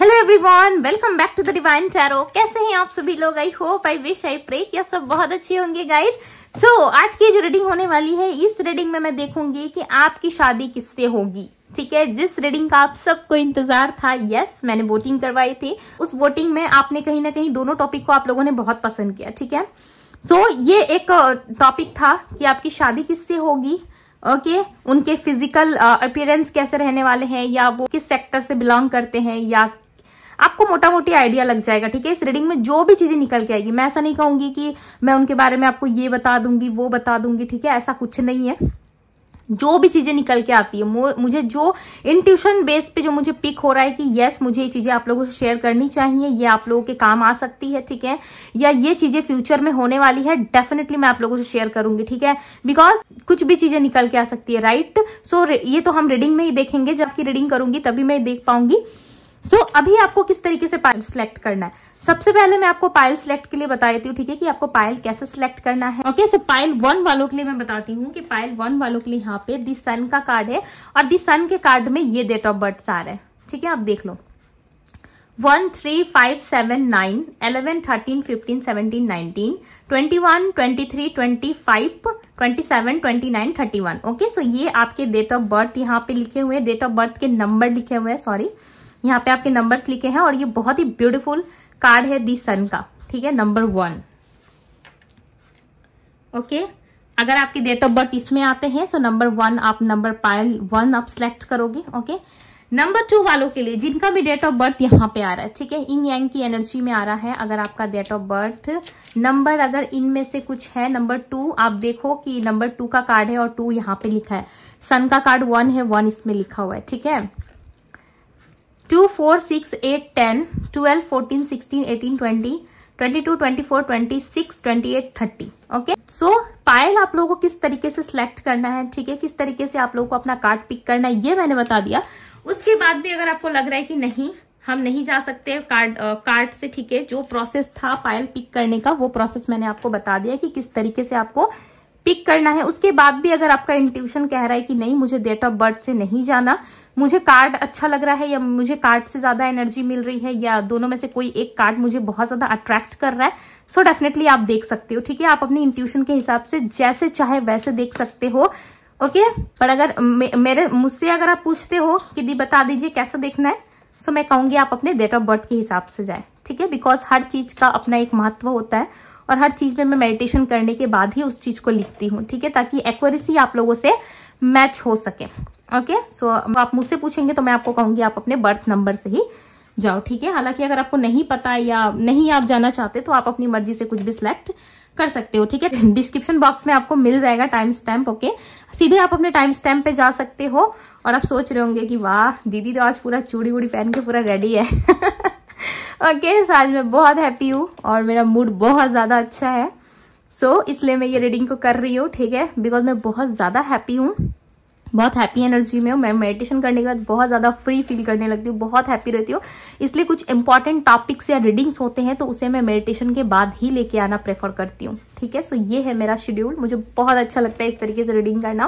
Hello everyone welcome back to the divine tarot कैसे हैं आप सभी लोग I hope I wish I pray या सब बहुत अच्छे होंगे गाइस सो so, आज की जो रीडिंग होने वाली है इस रीडिंग में मैं देखूंगी कि आपकी शादी किससे होगी ठीक है जिस रीडिंग का आप सबको इंतजार था यस मैंने वोटिंग करवाई थी उस वोटिंग में आपने कहीं ना कहीं दोनों टॉपिक को आप लोगों ने बहुत पसंद किया ठीक है सो so, ये एक टॉपिक था कि आपकी शादी किससे होगी ओके okay, उनके फिजिकल अपियरेंस कैसे रहने वाले हैं या वो किस सेक्टर से बिलोंग करते हैं या आपको मोटा मोटी आइडिया लग जाएगा ठीक है इस रीडिंग में जो भी चीजें निकल के आएगी मैं ऐसा नहीं कहूंगी कि मैं उनके बारे में आपको ये बता दूंगी वो बता दूंगी ठीक है ऐसा कुछ नहीं है जो भी चीजें निकल के आती है मुझे जो इन ट्यूशन बेस पे जो मुझे पिक हो रहा है कि यस मुझे ये चीजें आप लोगों से शेयर करनी चाहिए ये आप लोगों के काम आ सकती है ठीक है या ये चीजें फ्यूचर में होने वाली है डेफिनेटली मैं आप लोगों से शेयर करूंगी ठीक है बिकॉज कुछ भी चीजें निकल के आ सकती है राइट सो so, ये तो हम रीडिंग में ही देखेंगे जबकि रीडिंग करूंगी तभी मैं देख पाऊंगी सो so, अभी आपको किस तरीके से पायल सिलेक्ट करना है सबसे पहले मैं आपको पायल सिलेक्ट के लिए बता देती हूँ ठीक है कि आपको पायल कैसे सिलेक्ट करना है ओके सो पायल वन वालों के लिए मैं बताती हूँ कि पायल वन वालों के लिए यहाँ पे दी सन का कार्ड है और दी सन के कार्ड में ये डेट ऑफ बर्थ आ रहा है ठीक है आप देख लो one three five seven nine eleven thirteen fifteen seventeen nineteen twenty one twenty three twenty five twenty seven twenty nine thirty one okay so ये आपके डेट ऑफ बर्थ यहाँ पे लिखे हुए डेट ऑफ बर्थ के नंबर लिखे हुए हैं सॉरी यहाँ पे आपके नंबर्स लिखे हैं और ये बहुत ही ब्यूटीफुल कार्ड है दी सन का ठीक है नंबर वन ओके अगर आपकी डेट ऑफ बर्थ इसमें आते हैं सो नंबर वन आप नंबर पायल वन आप सिलेक्ट करोगे ओके नंबर टू वालों के लिए जिनका भी डेट ऑफ बर्थ यहाँ पे आ रहा है ठीक है इन यंग की एनर्जी में आ रहा है अगर आपका डेट ऑफ बर्थ नंबर अगर इनमें से कुछ है नंबर टू आप देखो कि नंबर टू का कार्ड है और टू यहाँ पे लिखा है सन का कार्ड वन है वन इसमें लिखा हुआ है ठीक है two four six eight ten twelve fourteen sixteen eighteen twenty twenty two twenty four twenty six twenty eight thirty okay so pile आप लोगों को किस तरीके से सिलेक्ट करना है ठीक है किस तरीके से आप लोगों को अपना कार्ड पिक करना है ये मैंने बता दिया उसके बाद भी अगर आपको लग रहा है कि नहीं हम नहीं जा सकते कार्ड कार्ड से ठीक है जो प्रोसेस था पायल पिक करने का वो प्रोसेस मैंने आपको बता दिया कि किस तरीके से आपको पिक करना है उसके बाद भी अगर आपका इंट्यूशन कह रहा है कि नहीं मुझे डेट ऑफ बर्थ से नहीं जाना मुझे कार्ड अच्छा लग रहा है या मुझे कार्ड से ज़्यादा एनर्जी मिल रही है या दोनों में से कोई एक कार्ड मुझे बहुत ज़्यादा अट्रैक्ट कर रहा है सो so डेफिनेटली आप देख सकते हो ठीक है आप अपनी इंट्यूशन के हिसाब से जैसे चाहे वैसे देख सकते हो ओके पर अगर मे, मेरे मुझसे अगर आप पूछते हो कि दी बता दीजिए कैसा देखना है सो so मैं कहूंगी आप अपने डेट ऑफ बर्थ के हिसाब से जाए ठीक है बिकॉज हर चीज़ का अपना एक महत्व होता है और हर चीज़ में मैं मेडिटेशन करने के बाद ही उस चीज़ को लिखती हूँ ठीक है ताकि एक्यूरेसी आप लोगों से मैच हो सके ओके सो so, आप मुझसे पूछेंगे तो मैं आपको कहूंगी आप अपने बर्थ नंबर से ही जाओ ठीक है हालांकि अगर आपको नहीं पता या नहीं आप जाना चाहते तो आप अपनी मर्जी से कुछ भी सिलेक्ट कर सकते हो ठीक है डिस्क्रिप्शन बॉक्स में आपको मिल जाएगा टाइम स्टैम्प ओके सीधे आप अपने टाइम स्टैम्प पे जा सकते हो और आप सोच रहे होंगे कि वाह दीदी तो आज पूरा चूड़ी वूड़ी पहन के पूरा रेडी है ओके okay, आज मैं बहुत हैप्पी हूँ और मेरा मूड बहुत ज़्यादा अच्छा है सो so, इसलिए मैं ये रीडिंग को कर रही हूँ ठीक है बिकॉज मैं बहुत ज़्यादा हैप्पी हूँ बहुत हैप्पी एनर्जी में हूँ मैं मेडिटेशन करने के बाद बहुत ज़्यादा फ्री फील करने लगती हूँ बहुत हैप्पी रहती हूँ इसलिए कुछ इंपॉर्टेंट टॉपिक्स या रीडिंग्स होते हैं तो उसे मैं मेडिटेशन के बाद ही लेके आना प्रेफर करती हूँ ठीक है सो so, ये है मेरा शेड्यूल मुझे बहुत अच्छा लगता है इस तरीके से रीडिंग करना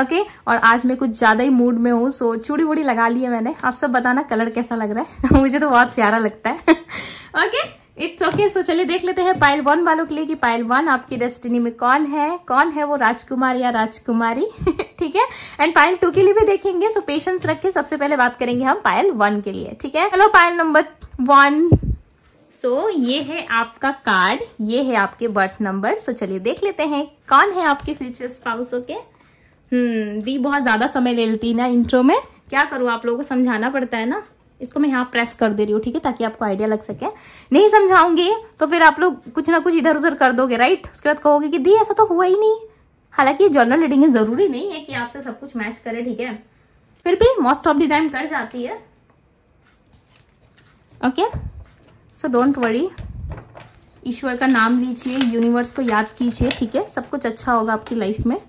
ओके okay? और आज मैं कुछ ज़्यादा ही मूड में हूँ सो चूड़ी वूड़ी लगा ली है मैंने आप सब बताना कलर कैसा लग रहा है मुझे तो बहुत प्यारा लगता है okay okay? It's okay so चलिए देख लेते हैं पायल वन वालों के लिए कि पायल वन आपकी डेस्टिनी में कौन है कौन है वो राजकुमार या राजकुमारी ठीक है एंड पायल टू के लिए भी देखेंगे सो पेशेंस रख के सबसे पहले बात करेंगे हम पायल वन के लिए ठीक है hello pile number one so ये है आपका कार्ड ये है आपके बर्थ नंबर सो चलिए देख लेते हैं कौन है आपके फ्यूचर स्पाउस ओके हम्म दी बहुत ज्यादा समय ले लेती है ना इंट्रो में क्या करूँ आप लोगों को समझाना पड़ता है ना इसको मैं यहाँ प्रेस कर दे रही हूँ ठीक है ताकि आपको आइडिया लग सके नहीं समझाऊंगी तो फिर आप लोग कुछ ना कुछ इधर उधर कर दोगे राइट उसके बाद कहोगे कि दी ऐसा तो हुआ ही नहीं हालांकि जर्नल रीडिंग ज़रूरी नहीं है कि आपसे सब कुछ मैच करे ठीक है फिर भी मोस्ट ऑफ दी टाइम कर जाती है ओके सो डोंट वरी ईश्वर का नाम लीजिए यूनिवर्स को याद कीजिए ठीक है सब कुछ अच्छा होगा आपकी लाइफ में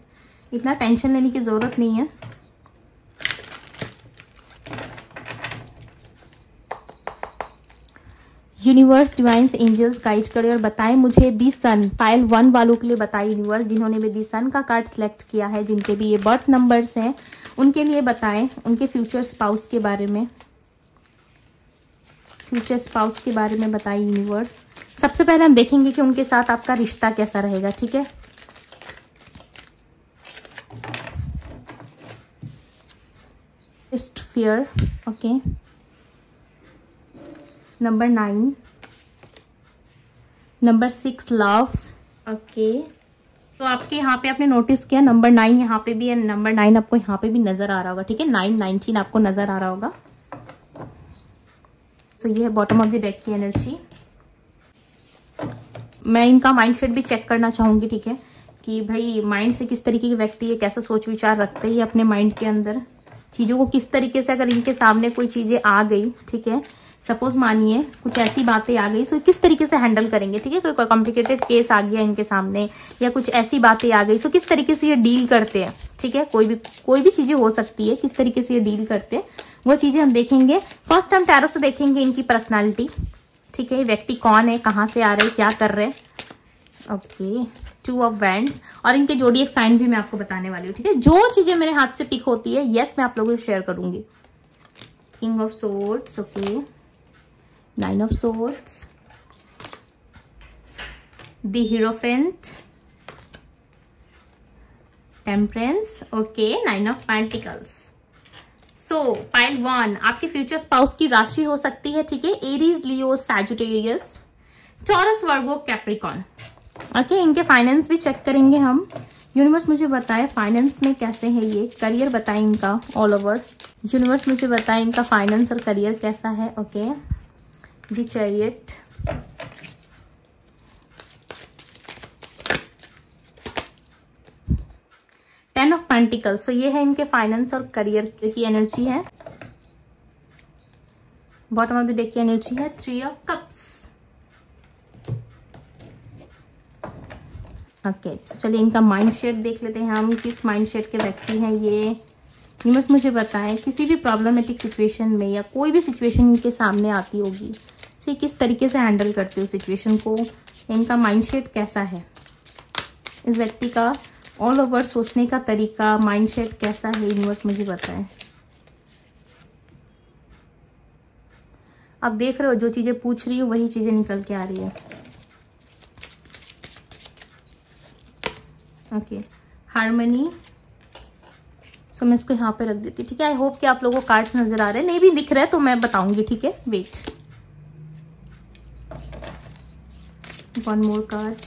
इतना टेंशन लेने की ज़रूरत नहीं है यूनिवर्स डिवाइन एंजल्स गाइड करें और बताएं मुझे दी सन पायल वन वालों के लिए बताएं यूनिवर्स जिन्होंने भी दी सन का कार्ड सेलेक्ट किया है जिनके भी ये बर्थ नंबर्स हैं उनके लिए बताएं उनके फ्यूचर स्पाउस के बारे में फ्यूचर स्पाउस के बारे में बताएं यूनिवर्स सबसे पहले हम देखेंगे कि उनके साथ आपका रिश्ता कैसा रहेगा ठीक है okay number nine number six love okay तो आपके यहाँ पे आपने नोटिस किया नंबर नाइन यहाँ पे भी है नंबर नाइन आपको यहाँ पे भी नज़र आ रहा होगा ठीक है नाइन नाइनटीन आपको नज़र आ रहा होगा सो so, ये है बॉटम ऑफ द डेक की एनर्जी मैं इनका माइंडसेट भी चेक करना चाहूंगी ठीक है कि भाई माइंड से किस तरीके के व्यक्ति है कैसा सोच विचार रखते हैं अपने माइंड के अंदर चीज़ों को किस तरीके से अगर इनके सामने कोई चीज़ें आ गई ठीक है सपोज मानिए कुछ ऐसी बातें आ गई सो किस तरीके से हैंडल करेंगे ठीक है कोई कॉम्प्लिकेटेड केस आ गया इनके सामने या कुछ ऐसी बातें आ गई सो किस तरीके से ये डील करते हैं ठीक है कोई भी कोई भी चीज़ें हो सकती है किस तरीके से ये डील करते हैं वो चीज़ें हम देखेंगे फर्स्ट हम टैरो से देखेंगे इनकी पर्सनैलिटी ठीक है व्यक्ति कौन है कहाँ से आ रहे हैं क्या कर रहे हैं ओके टू ऑफ वैंड्स और इनके जोड़ी एक साइन भी मैं आपको बताने वाली हूँ ठीक है जो चीज़ें मेरे हाथ से पिक होती है यस मैं आप लोगों को शेयर करूंगी king of swords okay nine of swords the hierophant temperance okay nine of pentacles so pile one आपके फ्यूचर स्पाउस की राशि हो सकती है ठीक है Aries Leo Sagittarius Taurus Virgo Capricorn okay इनके फाइनेंस भी चेक करेंगे हम यूनिवर्स मुझे बताए फाइनेंस में कैसे है ये करियर बताए इनका ऑल ओवर यूनिवर्स मुझे बताए इनका फाइनेंस और करियर कैसा है okay okay. the chariot ten of pentacles तो ये है इनके फाइनेंस और करियर की एनर्जी है बॉटम ऑफ द डेक की एनर्जी है थ्री ऑफ कप्स ओके तो चलिए इनका माइंड शेड देख लेते हैं हम किस माइंड शेड के व्यक्ति हैं ये यूनिवर्स मुझे बताएं किसी भी प्रॉब्लमेटिक सिचुएशन में या कोई भी सिचुएशन इनके सामने आती होगी से किस तरीके से हैंडल करते हो सिचुएशन को इनका माइंडसेट कैसा है इस व्यक्ति का ऑल ओवर सोचने का तरीका माइंडसेट कैसा है यूनिवर्स मुझे बताएं आप देख रहे हो जो चीज़ें पूछ रही हो वही चीज़ें निकल के आ रही है ओके हारमोनी सो मैं इसको यहाँ पे रख देती ठीक है आई होप कि आप लोगों को कार्ड नज़र आ रहे हैं नहीं भी दिख रहा है तो मैं बताऊंगी ठीक है wait one more card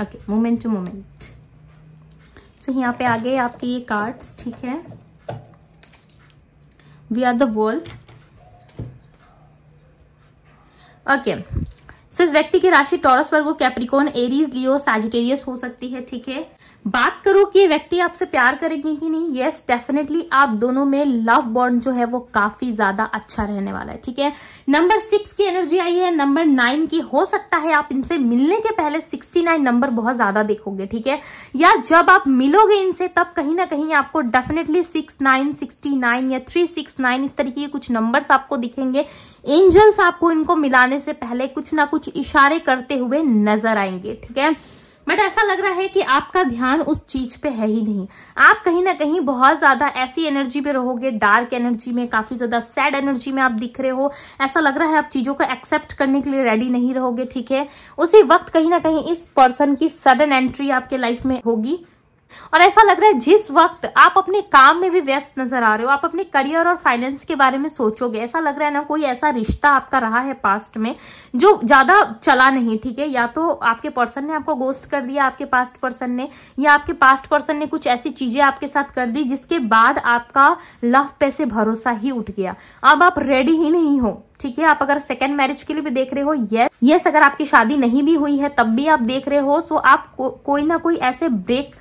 okay moment to moment so yahan pe आ गए आपके ye cards theek hai we are the world okay so, is vyakti ki rashi taurus virgo capricorn aries leo sagittarius ho sakti hai theek hai बात करो कि ये व्यक्ति आपसे प्यार करेगी कि नहीं यस डेफिनेटली आप दोनों में लव बॉन्ड जो है वो काफी ज्यादा अच्छा रहने वाला है ठीक है नंबर सिक्स की एनर्जी आई है नंबर नाइन की हो सकता है आप इनसे मिलने के पहले सिक्सटी नाइन नंबर बहुत ज्यादा देखोगे ठीक है या जब आप मिलोगे इनसे तब कहीं ना कहीं आपको definitely six nine sixty nine या थ्री सिक्स नाइन इस तरीके के कुछ नंबर आपको दिखेंगे एंजल्स आपको इनको मिलाने से पहले कुछ ना कुछ इशारे करते हुए नजर आएंगे ठीक है बट ऐसा लग रहा है कि आपका ध्यान उस चीज पे है ही नहीं आप कहीं ना कहीं बहुत ज्यादा ऐसी एनर्जी पे रहोगे डार्क एनर्जी में काफी ज्यादा सैड एनर्जी में आप दिख रहे हो ऐसा लग रहा है आप चीजों को एक्सेप्ट करने के लिए रेडी नहीं रहोगे ठीक है उसी वक्त कहीं ना कहीं इस पर्सन की सडन एंट्री आपके लाइफ में होगी और ऐसा लग रहा है जिस वक्त आप अपने काम में भी व्यस्त नजर आ रहे हो आप अपने करियर और फाइनेंस के बारे में सोचोगे ऐसा लग रहा है ना कोई ऐसा रिश्ता आपका रहा है पास्ट में जो ज्यादा चला नहीं ठीक है या तो आपके पर्सन ने आपको गोस्ट कर दिया आपके पास्ट पर्सन ने या आपके पास्ट पर्सन ने कुछ ऐसी चीजें आपके साथ कर दी जिसके बाद आपका लव पैसे भरोसा ही उठ गया अब आप रेडी ही नहीं हो ठीक है आप अगर सेकेंड मैरिज के लिए भी देख रहे हो यस यस अगर आपकी शादी नहीं भी हुई है तब भी आप देख रहे हो सो आप को, कोई ना कोई ऐसे ब्रेक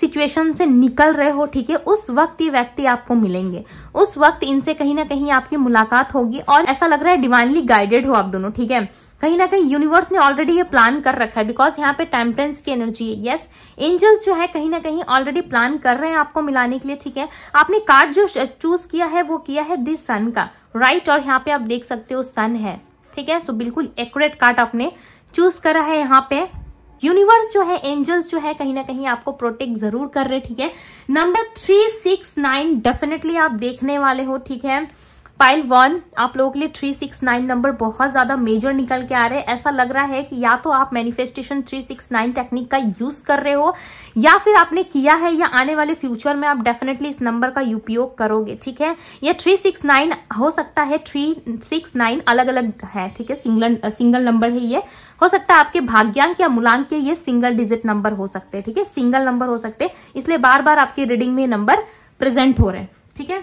सिचुएशन से निकल रहे हो ठीक है उस वक्त ये व्यक्ति आपको मिलेंगे उस वक्त इनसे कहीं ना कहीं आपकी मुलाकात होगी और ऐसा लग रहा है डिवाइनली गाइडेड हो आप दोनों ठीक है कहीं ना कहीं यूनिवर्स ने ऑलरेडी ये प्लान कर रखा है बिकॉज यहाँ पे टेम्परेंस की एनर्जी है यस एंजल्स जो है कहीं ना कहीं ऑलरेडी प्लान कर रहे हैं आपको मिलाने के लिए ठीक है आपने कार्ड जो चूज किया है वो किया है दिस सन का राइट right? और यहाँ पे आप देख सकते हो सन है ठीक है सो so, बिल्कुल एक्यूरेट कार्ड आपने चूज करा है यहाँ पे यूनिवर्स जो है एंजल्स जो है कहीं ना कहीं आपको प्रोटेक्ट जरूर कर रहे ठीक है number three six nine definitely आप देखने वाले हो ठीक है पाइल वन आप लोगों के लिए थ्री सिक्स नाइन नंबर बहुत ज्यादा मेजर निकल के आ रहे हैं ऐसा लग रहा है कि या तो आप manifestation three six nine technique का यूज कर रहे हो या फिर आपने किया है या आने वाले फ्यूचर में आप डेफिनेटली इस नंबर का उपयोग करोगे ठीक है या थ्री सिक्स नाइन हो सकता है थ्री सिक्स नाइन अलग अलग है ठीक है सिंगल सिंगल नंबर है ये हो सकता है आपके भाग्यांक या मूलांक के ये सिंगल डिजिट नंबर हो सकते हैं ठीक है सिंगल नंबर हो सकते हैं इसलिए बार बार आपकी रीडिंग में नंबर प्रेजेंट हो रहे हैं ठीक है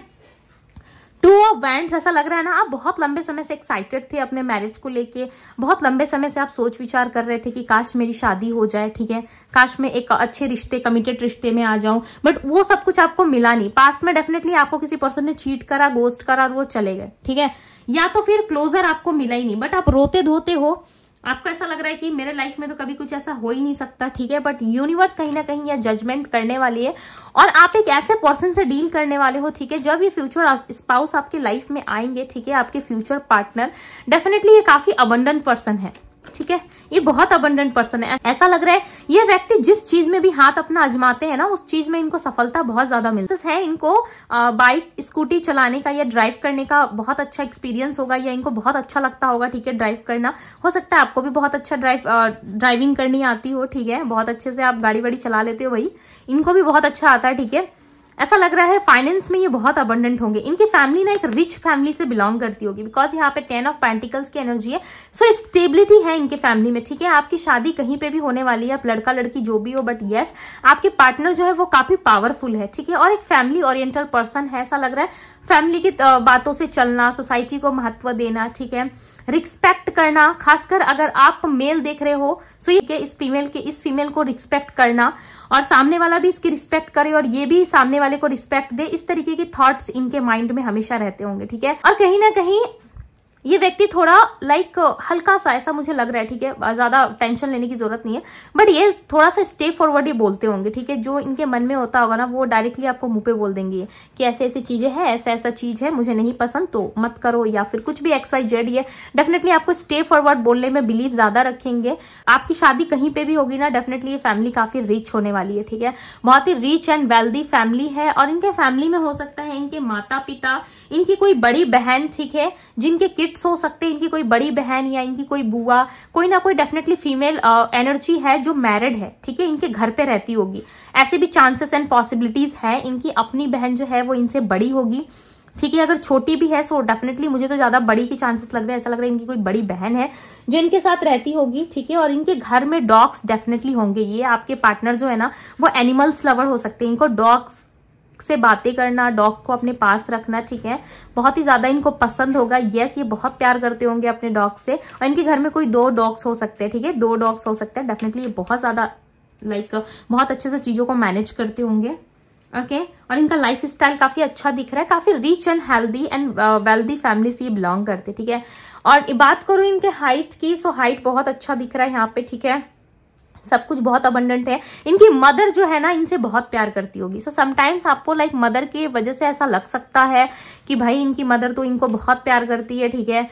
टू ऑफ वैंड ऐसा लग रहा है ना आप बहुत लंबे समय से एक्साइटेड थे अपने मैरिज को लेके बहुत लंबे समय से आप सोच विचार कर रहे थे कि काश मेरी शादी हो जाए ठीक है काश मैं एक अच्छे रिश्ते कमिटेड रिश्ते में आ जाऊं बट वो सब कुछ आपको मिला नहीं पास्ट में डेफिनेटली आपको किसी पर्सन ने चीट करा गोस्ट करा और वो चले गए ठीक है या तो फिर क्लोजर आपको मिला ही नहीं बट आप रोते धोते हो आपको ऐसा लग रहा है कि मेरे लाइफ में तो कभी कुछ ऐसा हो ही नहीं सकता ठीक है बट यूनिवर्स कहीं ना कहीं यह जजमेंट करने वाली है और आप एक ऐसे पर्सन से डील करने वाले हो ठीक है जब ये फ्यूचर स्पाउस आपके लाइफ में आएंगे ठीक है आपके फ्यूचर पार्टनर डेफिनेटली ये काफी अबंडन पर्सन है ठीक है ये बहुत अबंडेंट पर्सन है ऐसा लग रहा है ये व्यक्ति जिस चीज में भी हाथ अपना आजमाते हैं ना उस चीज में इनको सफलता बहुत ज्यादा मिलती है इनको बाइक स्कूटी चलाने का या ड्राइव करने का बहुत अच्छा एक्सपीरियंस होगा या इनको बहुत अच्छा लगता होगा ठीक है ड्राइव करना हो सकता है आपको भी बहुत अच्छा ड्राइव ड्राइविंग करनी आती हो ठीक है बहुत अच्छे से आप गाड़ी वाड़ी चला लेते हो भाई इनको भी बहुत अच्छा आता है ठीक है ऐसा लग रहा है फाइनेंस में ये बहुत अबंडेंट होंगे इनकी फैमिली ना एक रिच फैमिली से बिलोंग करती होगी बिकॉज यहाँ पे टेन ऑफ पैंटिकल्स की एनर्जी है सो so, स्टेबिलिटी है इनके फैमिली में ठीक है आपकी शादी कहीं पे भी होने वाली है आप लड़का लड़की जो भी हो बट येस आपके पार्टनर जो है वो काफी पावरफुल है ठीक है और एक फैमिली ओरिएंटल पर्सन है ऐसा लग रहा है फैमिली की बातों से चलना सोसाइटी को महत्व देना ठीक है रिस्पेक्ट करना खासकर अगर आप मेल देख रहे हो सो ये इस फीमेल के इस फीमेल को रिस्पेक्ट करना और सामने वाला भी इसकी रिस्पेक्ट करे और ये भी सामने वाले को रिस्पेक्ट दे इस तरीके के थॉट्स इनके माइंड में हमेशा रहते होंगे ठीक है और कहीं ना कहीं ये व्यक्ति थोड़ा लाइक हल्का सा ऐसा मुझे लग रहा है ठीक है ज्यादा टेंशन लेने की जरूरत नहीं है बट ये थोड़ा सा स्टेप फॉरवर्ड ही बोलते होंगे ठीक है जो इनके मन में होता होगा ना वो डायरेक्टली आपको मुंह पे बोल देंगे कि ऐसे ऐसी चीजें हैं ऐसा ऐसा चीज है मुझे नहीं पसंद तो मत करो या फिर कुछ भी एक्स वाई जेड ये डेफिनेटली आपको स्टे फॉरवर्ड बोलने में बिलीव ज्यादा रखेंगे आपकी शादी कहीं पे भी होगी ना डेफिनेटली ये फैमिली काफी रिच होने वाली है ठीक है बहुत ही रिच एंड वेल्दी फैमिली है और इनके फैमिली में हो सकता है इनके माता पिता इनकी कोई बड़ी बहन ठीक है जिनके किट किड्स हो सकते हैं इनकी कोई बड़ी बहन या इनकी कोई बुआ कोई ना कोई डेफिनेटली फीमेल एनर्जी है जो मैरिड है ठीक है इनके घर पे रहती होगी ऐसे भी चांसेस एंड पॉसिबिलिटीज है इनकी अपनी बहन जो है वो इनसे बड़ी होगी ठीक है अगर छोटी भी है सो डेफिनेटली मुझे तो ज्यादा बड़ी के चांसेस लग रहे हैं ऐसा लग रहा है इनकी कोई बड़ी बहन है जो इनके साथ रहती होगी ठीक है और इनके घर में डॉग्स डेफिनेटली होंगे ये आपके पार्टनर जो है ना वो एनिमल्स लवर हो सकते हैं इनको डॉग्स से बातें करना डॉग को अपने पास रखना ठीक है बहुत ही ज़्यादा इनको पसंद होगा येस ये बहुत प्यार करते होंगे अपने डॉग से और इनके घर में कोई दो डॉग्स हो सकते हैं ठीक है थीके? दो डॉग्स हो सकते हैं डेफिनेटली ये बहुत ज़्यादा लाइक बहुत अच्छे से चीज़ों को मैनेज करते होंगे ओके okay? और इनका लाइफ स्टाइल काफी अच्छा दिख रहा है काफी rich and healthy and wealthy family से ये बिलोंग करते ठीक है और बात करूँ इनके हाइट की सो हाइट बहुत अच्छा दिख रहा है यहाँ पे ठीक है सब कुछ बहुत अबंडेंट है इनकी मदर जो है ना इनसे बहुत प्यार करती होगी सो समटाइम्स आपको लाइक like, मदर की वजह से ऐसा लग सकता है कि भाई इनकी मदर तो इनको बहुत प्यार करती है ठीक है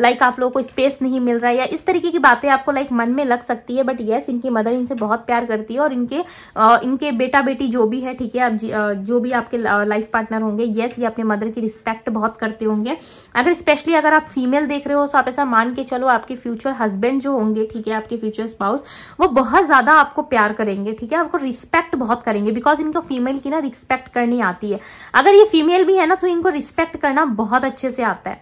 लाइक आप लोगों को स्पेस नहीं मिल रहा है या इस तरीके की बातें आपको लाइक like, मन में लग सकती है बट येस इनकी मदर इनसे बहुत प्यार करती है और इनके आ, इनके बेटा बेटी जो भी है ठीक है आप जो भी आपके लाइफ पार्टनर होंगे येस ये अपने मदर की रिस्पेक्ट बहुत करते होंगे अगर स्पेशली अगर आप फीमेल देख रहे हो तो आप ऐसा मान के चलो आपके फ्यूचर हस्बैंड जो होंगे ठीक है आपके फ्यूचर स्पाउस वो बहुत बहुत ज़्यादा आपको प्यार करेंगे ठीक है आपको रिस्पेक्ट बहुत करेंगे बिकॉज इनको फीमेल की ना रिस्पेक्ट करनी आती है अगर ये फीमेल भी है ना तो इनको रिस्पेक्ट करना बहुत अच्छे से आता है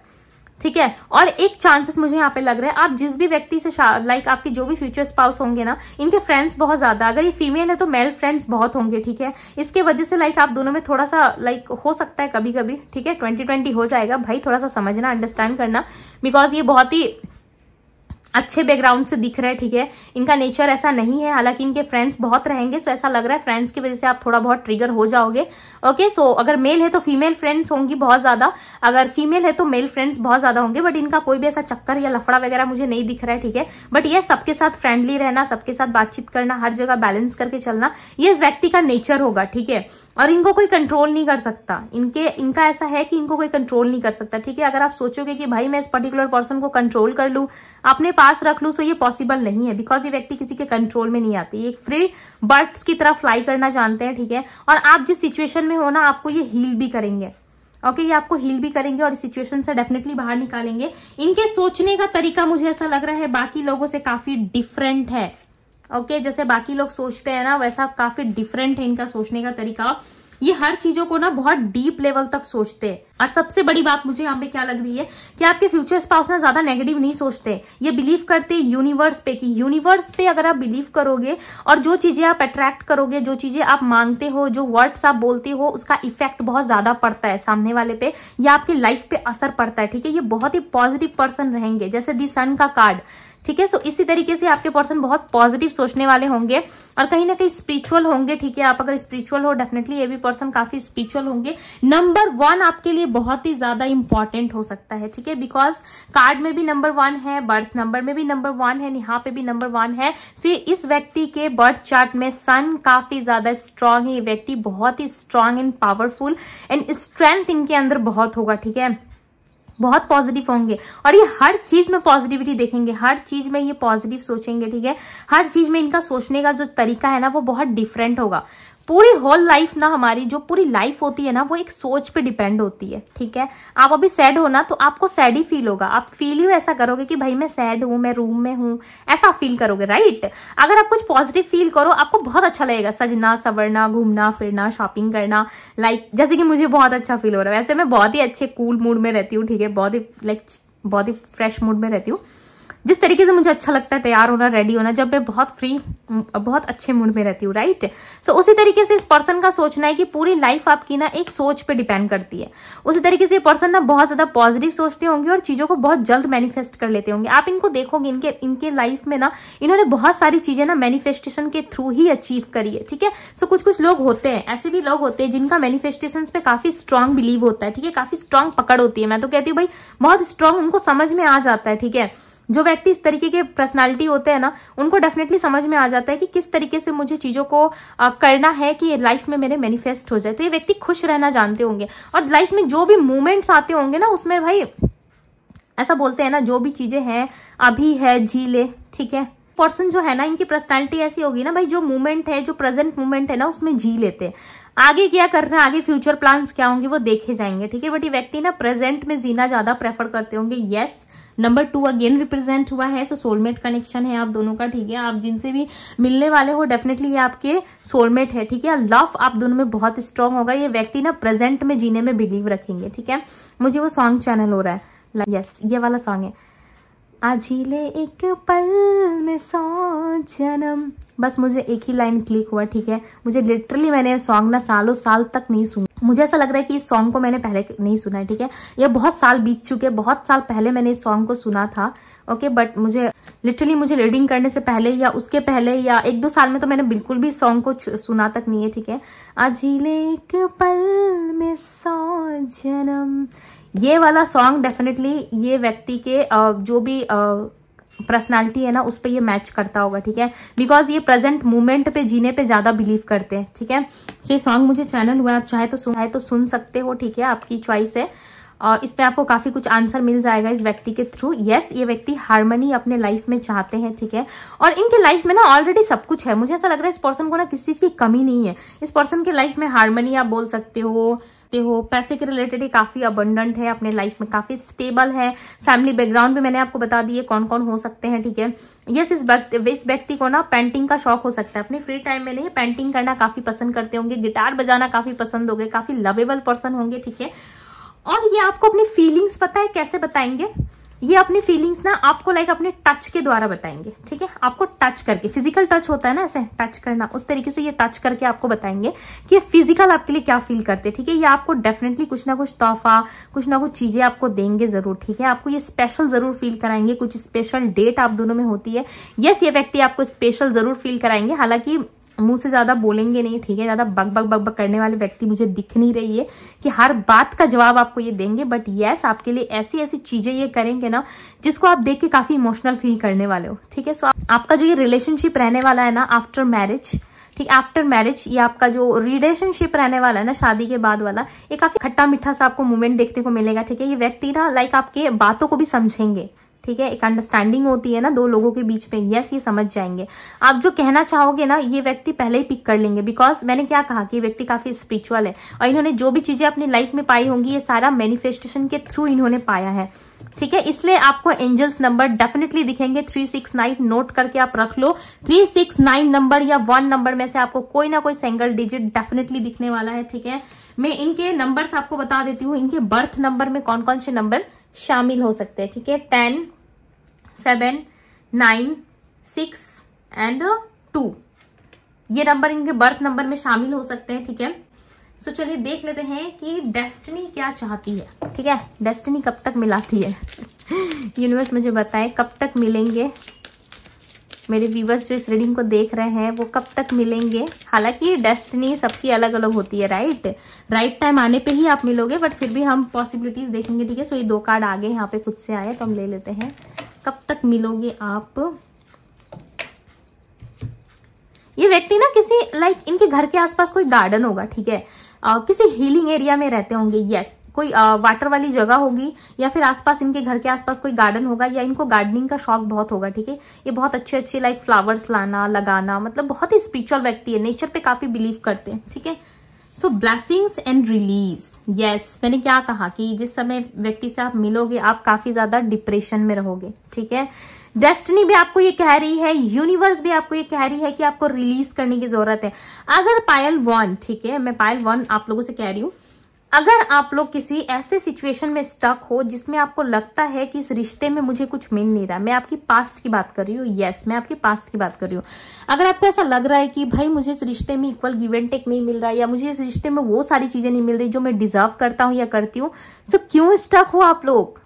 ठीक है और एक चांसेस मुझे यहाँ पे लग रहा है आप जिस भी व्यक्ति से लाइक आपके जो भी फ्यूचर स्पाउस होंगे ना इनके फ्रेंड्स बहुत ज्यादा अगर ये फीमेल है तो मेल फ्रेंड्स बहुत होंगे ठीक है इसके वजह से लाइक आप दोनों में थोड़ा सा लाइक हो सकता है कभी कभी ठीक है ट्वेंटी ट्वेंटी हो जाएगा भाई थोड़ा सा समझना अंडरस्टैंड करना बिकॉज ये बहुत ही अच्छे बैकग्राउंड से दिख रहे हैं ठीक है इनका नेचर ऐसा नहीं है हालांकि इनके फ्रेंड्स बहुत रहेंगे सो ऐसा लग रहा है फ्रेंड्स की वजह से आप थोड़ा बहुत ट्रिगर हो जाओगे ओके सो अगर मेल है तो फीमेल फ्रेंड्स होंगी बहुत ज्यादा अगर फीमेल है तो मेल फ्रेंड्स बहुत ज्यादा होंगे बट इनका कोई भी ऐसा चक्कर या लफड़ा वगैरह मुझे नहीं दिख रहा है ठीक है बट ये सबके साथ फ्रेंडली रहना सबके साथ बातचीत करना हर जगह बैलेंस करके चलना ये इस व्यक्ति का नेचर होगा ठीक है और इनको कोई कंट्रोल नहीं कर सकता इनके इनका ऐसा है कि इनको कोई कंट्रोल नहीं कर सकता ठीक है अगर आप सोचोगे कि भाई मैं इस पर्टिकुलर पर्सन को कंट्रोल कर लूँ आपने पास रख लू सो ये पॉसिबल नहीं है बिकॉज ये व्यक्ति किसी के कंट्रोल में नहीं आती एक फ्री बर्ड्स की तरह फ्लाई करना जानते हैं ठीक है और आप जिस सिचुएशन में हो ना आपको ये हील भी करेंगे ओके okay, ये आपको हील भी करेंगे और इस सिचुएशन से डेफिनेटली बाहर निकालेंगे इनके सोचने का तरीका मुझे ऐसा लग रहा है बाकी लोगों से काफी डिफरेंट है ओके okay, जैसे बाकी लोग सोचते हैं ना वैसा काफी डिफरेंट है इनका सोचने का तरीका ये हर चीजों को ना बहुत डीप लेवल तक सोचते हैं और सबसे बड़ी बात मुझे यहाँ पे क्या लग रही है कि आपके फ्यूचर स्पाउस ना ज्यादा नेगेटिव नहीं सोचते ये बिलीव करते यूनिवर्स पे कि यूनिवर्स पे अगर आप बिलीव करोगे और जो चीजें आप अट्रैक्ट करोगे जो चीजें आप मांगते हो जो वर्ड्स आप बोलते हो उसका इफेक्ट बहुत ज्यादा पड़ता है सामने वाले पे या आपकी लाइफ पे असर पड़ता है ठीक है ये बहुत ही पॉजिटिव पर्सन रहेंगे जैसे दी सन का कार्ड ठीक है सो इसी तरीके से आपके पर्सन बहुत पॉजिटिव सोचने वाले होंगे और कहीं ना कहीं स्पिरिचुअल होंगे ठीक है आप अगर स्पिरिचुअल हो डेफिनेटली ये भी पर्सन काफी स्पिरिचुअल होंगे नंबर वन आपके लिए बहुत ही ज्यादा इंपॉर्टेंट हो सकता है ठीक है बिकॉज कार्ड में भी नंबर वन है बर्थ नंबर में भी नंबर वन है यहाँ पे भी नंबर वन है सो ये इस व्यक्ति के बर्थ चार्ट में सन काफी ज्यादा स्ट्रांग है ये व्यक्ति बहुत ही strong and powerful and strength इनके अंदर बहुत होगा ठीक है बहुत पॉजिटिव होंगे और ये हर चीज में पॉजिटिविटी देखेंगे हर चीज में ये पॉजिटिव सोचेंगे ठीक है हर चीज में इनका सोचने का जो तरीका है ना वो बहुत डिफरेंट होगा पूरी होल लाइफ ना हमारी जो पूरी लाइफ होती है ना वो एक सोच पे डिपेंड होती है ठीक है आप अभी सैड हो ना तो आपको सैड ही फील होगा आप फील ही ऐसा करोगे कि भाई मैं सैड हूं मैं रूम में हूं ऐसा फील करोगे राइट अगर आप कुछ पॉजिटिव फील करो आपको बहुत अच्छा लगेगा सजना सवरना घूमना फिरना शॉपिंग करना लाइक जैसे कि मुझे बहुत अच्छा फील हो रहा है वैसे मैं बहुत ही अच्छे कूल मूड में रहती हूँ ठीक है बहुत ही लाइक बहुत ही फ्रेश मूड में रहती हूँ जिस तरीके से मुझे अच्छा लगता है तैयार होना रेडी होना जब मैं बहुत फ्री बहुत अच्छे मूड में रहती हूँ राइट सो उसी तरीके से इस पर्सन का सोचना है कि पूरी लाइफ आपकी ना एक सोच पे डिपेंड करती है उसी तरीके से ये पर्सन ना बहुत ज्यादा पॉजिटिव सोचते होंगे और चीजों को बहुत जल्द मैनिफेस्ट कर लेते होंगे आप इनको देखोगे इनके इनके लाइफ में ना इन्होंने बहुत सारी चीजें ना मैनिफेस्टेशन के थ्रू ही अचीव करी है ठीक है सो कुछ कुछ लोग होते हैं ऐसे भी लोग होते हैं जिनका मैनिफेस्टेशन पे काफी स्ट्रांग बिलीव होता है ठीक है काफी स्ट्रांग पकड़ होती है मैं तो कहती हूँ भाई बहुत स्ट्रांग उनको समझ में आ जाता है ठीक है जो व्यक्ति इस तरीके के पर्सनालिटी होते हैं ना उनको डेफिनेटली समझ में आ जाता है कि किस तरीके से मुझे चीजों को करना है कि लाइफ में मेरे मैनिफेस्ट हो जाए तो ये व्यक्ति खुश रहना जानते होंगे और लाइफ में जो भी मूवमेंट्स आते होंगे ना उसमें भाई ऐसा बोलते हैं ना जो भी चीजें हैं अभी है जी ले ठीक है पर्सन जो है ना इनकी पर्सनैलिटी ऐसी होगी ना भाई जो मूवमेंट है जो प्रेजेंट मूवमेंट है ना उसमें जी लेते हैं आगे क्या कर रहे हैं आगे फ्यूचर प्लान्स क्या होंगे वो देखे जाएंगे ठीक है बट ये व्यक्ति ना प्रेजेंट में जीना ज्यादा प्रेफर करते होंगे yes number two again represent हुआ है सो सोलमेट कनेक्शन है आप दोनों का ठीक है आप जिनसे भी मिलने वाले हो डेफिनेटली ये आपके सोलमेट है ठीक है लव आप दोनों में बहुत स्ट्रांग होगा ये व्यक्ति ना प्रेजेंट में जीने में बिलीव रखेंगे ठीक है मुझे वो सॉन्ग चैनल हो रहा है यस yes, ये वाला सॉन्ग है आजीले एक पल में सौ जन्म बस मुझे एक ही लाइन क्लिक हुआ ठीक है मुझे लिटरली मैंने सॉन्ग ना सालों साल तक नहीं सुना मुझे ऐसा लग रहा है कि इस सॉन्ग को मैंने पहले नहीं सुना है ठीक है ये बहुत साल बीत चुके हैं बहुत साल पहले मैंने इस सॉन्ग को सुना था ओके बट मुझे लिटरली मुझे रीडिंग करने से पहले या उसके पहले या एक दो साल में तो मैंने बिल्कुल भी सॉन्ग को सुना तक नहीं है ठीक है अजीले एक पल में सौ जन्म ये वाला सॉन्ग डेफिनेटली ये व्यक्ति के जो भी पर्सनालिटी है ना उस पर ये मैच करता होगा ठीक है बिकॉज ये प्रेजेंट मोमेंट पे जीने पे ज्यादा बिलीव करते हैं ठीक है सो ये सॉन्ग मुझे चैनल हुआ आप चाहे तो सुन तो सुन सकते हो ठीक है आपकी चॉइस है और इस पे आपको काफ़ी कुछ आंसर मिल जाएगा इस व्यक्ति के थ्रू यस yes, ये व्यक्ति हारमोनी अपने लाइफ में चाहते हैं ठीक है और इनके लाइफ में ना ऑलरेडी सब कुछ है मुझे ऐसा लग रहा है इस पर्सन को ना किसी चीज़ की कमी नहीं है इस पर्सन के लाइफ में हारमोनी आप बोल सकते हो सकते हो पैसे के रिलेटेड ये काफ़ी अबंडेंट है अपने लाइफ में काफ़ी स्टेबल है फैमिली बैकग्राउंड भी मैंने आपको बता दिए कौन कौन हो सकते हैं ठीक है यस इस इस व्यक्ति को ना पेंटिंग का शौक हो सकता है अपने फ्री टाइम में नहीं पेंटिंग करना काफ़ी पसंद करते होंगे गिटार बजाना काफ़ी पसंद होंगे काफ़ी लवेबल पर्सन होंगे ठीक है और ये आपको अपनी फीलिंग्स पता है कैसे बताएंगे ये अपनी फीलिंग्स ना आपको लाइक अपने टच के द्वारा बताएंगे ठीक है आपको टच करके फिजिकल टच होता है ना ऐसे टच करना उस तरीके से ये टच करके आपको बताएंगे कि फिजिकल आपके लिए क्या फील करते हैं ठीक है ये आपको डेफिनेटली कुछ ना कुछ तोहफा कुछ ना कुछ चीजें आपको देंगे जरूर ठीक है आपको ये स्पेशल जरूर फील कराएंगे कुछ स्पेशल डेट आप दोनों में होती है यस ये व्यक्ति आपको स्पेशल जरूर फील कराएंगे हालांकि मुंह से ज़्यादा बोलेंगे नहीं ठीक है ज़्यादा बग बग बग बग करने वाले व्यक्ति मुझे दिख नहीं रही है कि हर बात का जवाब आपको ये देंगे बट यस आपके लिए ऐसी ऐसी चीज़ें ये करेंगे ना जिसको आप देख के काफ़ी इमोशनल फील करने वाले हो ठीक है सो आपका जो ये रिलेशनशिप रहने वाला है ना आफ्टर मैरिज ठीक आफ्टर मैरिज ये आपका जो रिलेशनशिप रहने वाला है ना शादी के बाद वाला ये काफी खट्टा मीठा सा आपको मूवमेंट देखने को मिलेगा ठीक है ये व्यक्ति ना लाइक आपके बातों को भी समझेंगे ठीक है एक अंडरस्टैंडिंग होती है ना दो लोगों के बीच में यस ये समझ जाएंगे आप जो कहना चाहोगे ना ये व्यक्ति पहले ही पिक कर लेंगे बिकॉज मैंने क्या कहा कि ये व्यक्ति काफी स्पिरिचुअल है और इन्होंने जो भी चीजें अपनी लाइफ में पाई होंगी ये सारा मैनिफेस्टेशन के थ्रू इन्होंने पाया है ठीक है इसलिए आपको एंजल्स नंबर डेफिनेटली दिखेंगे थ्री सिक्स नाइन नोट करके आप रख लो थ्री सिक्स नाइन नंबर या वन नंबर में से आपको कोई ना कोई सिंगल डिजिट डेफिनेटली दिखने वाला है ठीक है मैं इनके नंबर्स आपको बता देती हूँ इनके बर्थ नंबर में कौन कौन से नंबर शामिल हो सकते हैं ठीक है ten seven nine six and two ये नंबर इनके बर्थ नंबर में शामिल हो सकते हैं ठीक है सो so, चलिए देख लेते हैं कि डेस्टिनी क्या चाहती है ठीक है डेस्टिनी कब तक मिलाती है यूनिवर्स मुझे बताए कब तक मिलेंगे मेरे व्यूवर्स जो इस रीडिंग को देख रहे हैं वो कब तक मिलेंगे हालांकि डेस्टिनी सबकी अलग अलग होती है राइट राइट टाइम आने पे ही आप मिलोगे बट फिर भी हम पॉसिबिलिटीज देखेंगे ठीक है सो ये दो कार्ड आगे यहाँ पे खुद से आए तो हम ले लेते हैं कब तक मिलोगे आप ये व्यक्ति ना किसी लाइक इनके घर के आसपास कोई गार्डन होगा ठीक है uh, किसी हीलिंग एरिया में रहते होंगे यस कोई वाटर वाली जगह होगी या फिर आसपास इनके घर के आसपास कोई गार्डन होगा या इनको गार्डनिंग का शौक बहुत होगा ठीक है ये बहुत अच्छे अच्छे लाइक फ्लावर्स लाना लगाना मतलब बहुत ही स्पिरिचुअल व्यक्ति है नेचर पे काफी बिलीव करते हैं ठीक है so blessings and release yes मैंने क्या कहा कि जिस समय व्यक्ति से आप मिलोगे आप काफी ज्यादा डिप्रेशन में रहोगे ठीक है डेस्टिनी भी आपको ये कह रही है यूनिवर्स भी आपको ये कह रही है कि आपको रिलीज करने की जरूरत है अगर पायल वन ठीक है मैं पायल वन आप लोगों से कह रही हूं अगर आप लोग किसी ऐसे सिचुएशन में स्टक हो जिसमें आपको लगता है कि इस रिश्ते में मुझे कुछ मिल नहीं रहा मैं आपकी पास्ट की बात कर रही हूँ यस मैं आपकी पास्ट की बात कर रही हूँ अगर आपको ऐसा लग रहा है कि भाई मुझे इस रिश्ते में इक्वल गिव एंड टेक नहीं मिल रहा है या मुझे इस रिश्ते में वो सारी चीजें नहीं मिल रही जो मैं डिजर्व करता हूँ या करती हूँ सो क्यों स्टक हो आप लोग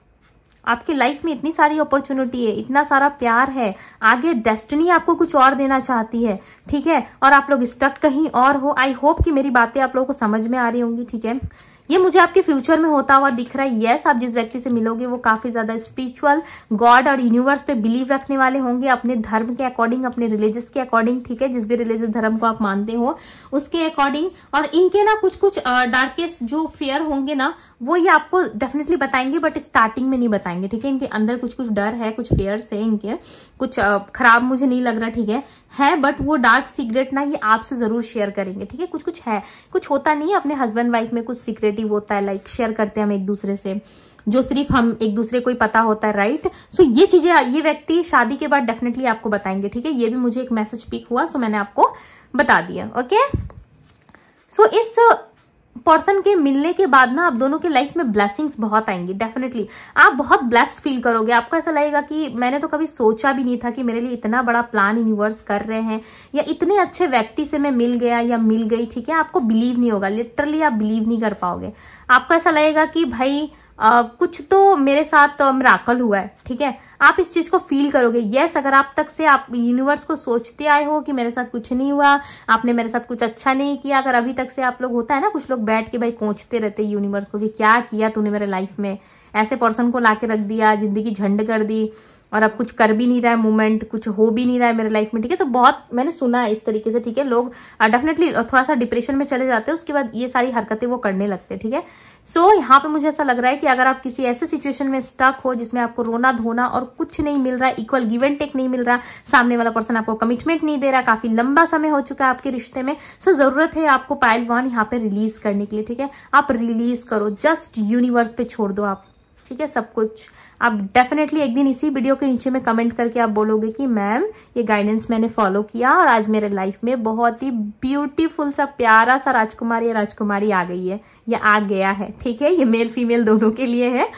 आपकी लाइफ में इतनी सारी अपॉर्चुनिटी है इतना सारा प्यार है आगे डेस्टिनी आपको कुछ और देना चाहती है ठीक है और आप लोग स्टक कहीं और हो आई होप कि मेरी बातें आप लोगों को समझ में आ रही होंगी ठीक है ये मुझे आपके फ्यूचर में होता हुआ दिख रहा है यस आप जिस व्यक्ति से मिलोगे वो काफी ज्यादा स्पिरिचुअल गॉड और यूनिवर्स पे बिलीव रखने वाले होंगे अपने धर्म के अकॉर्डिंग अपने रिलीजियस के अकॉर्डिंग ठीक है जिस भी रिलीजियस धर्म को आप मानते हो उसके अकॉर्डिंग और इनके ना कुछ कुछ डार्केस्ट जो फेयर होंगे ना वो ये आपको डेफिनेटली बताएंगे बट स्टार्टिंग में नहीं बताएंगे ठीक है इनके अंदर कुछ कुछ डर है कुछ फेयर्स है इनके कुछ खराब मुझे नहीं लग रहा ठीक है है बट वो डार्क सीक्रेट ना ये आपसे जरूर शेयर करेंगे ठीक है कुछ कुछ है कुछ होता नहीं है अपने हस्बैंड वाइफ में कुछ सीक्रेट रिलेटिव होता है लाइक शेयर करते हैं हम एक दूसरे से जो सिर्फ हम एक दूसरे को ही पता होता है राइट सो so, ये चीजें ये व्यक्ति शादी के बाद डेफिनेटली आपको बताएंगे ठीक है ये भी मुझे एक मैसेज पिक हुआ सो मैंने आपको बता दिया ओके सो so, इस पर्सन के मिलने के बाद ना आप दोनों के लाइफ में ब्लेसिंग्स बहुत आएंगी डेफिनेटली आप बहुत ब्लेस्ड फील करोगे आपको ऐसा लगेगा कि मैंने तो कभी सोचा भी नहीं था कि मेरे लिए इतना बड़ा प्लान यूनिवर्स कर रहे हैं या इतने अच्छे व्यक्ति से मैं मिल गया या मिल गई ठीक है आपको बिलीव नहीं होगा लिटरली आप बिलीव नहीं कर पाओगे आपको ऐसा लगेगा कि भाई Uh, कुछ तो मेरे साथ मराकल हुआ है ठीक है आप इस चीज़ को फील करोगे यस अगर आप तक से आप यूनिवर्स को सोचते आए हो कि मेरे साथ कुछ नहीं हुआ आपने मेरे साथ कुछ अच्छा नहीं किया अगर अभी तक से आप लोग होता है ना कुछ लोग बैठ के भाई कोचते रहते यूनिवर्स को कि क्या किया तूने मेरे लाइफ में ऐसे पर्सन को ला के रख दिया जिंदगी झंड कर दी और अब कुछ कर भी नहीं रहा है मूवमेंट कुछ हो भी नहीं रहा है मेरे लाइफ में ठीक है तो बहुत मैंने सुना है इस तरीके से ठीक है लोग डेफिनेटली थोड़ा सा डिप्रेशन में चले जाते हैं उसके बाद ये सारी हरकतें वो करने लगते हैं ठीक है सो so, यहाँ पे मुझे ऐसा लग रहा है कि अगर आप किसी ऐसे सिचुएशन में स्टक हो जिसमें आपको रोना धोना और कुछ नहीं मिल रहा इक्वल गिव एंड टेक नहीं मिल रहा सामने वाला पर्सन आपको कमिटमेंट नहीं दे रहा काफी लंबा समय हो चुका है आपके रिश्ते में सो so, जरूरत है आपको पायल वन यहाँ पे रिलीज करने के लिए ठीक है आप रिलीज करो जस्ट यूनिवर्स पे छोड़ दो आप ठीक है सब कुछ आप डेफिनेटली एक दिन इसी वीडियो के नीचे में कमेंट करके आप बोलोगे कि मैम ये गाइडेंस मैंने फॉलो किया और आज मेरे लाइफ में बहुत ही ब्यूटीफुल सा प्यारा सा राजकुमार या राजकुमारी आ गई है या आ गया है ठीक है ये मेल फीमेल दोनों के लिए है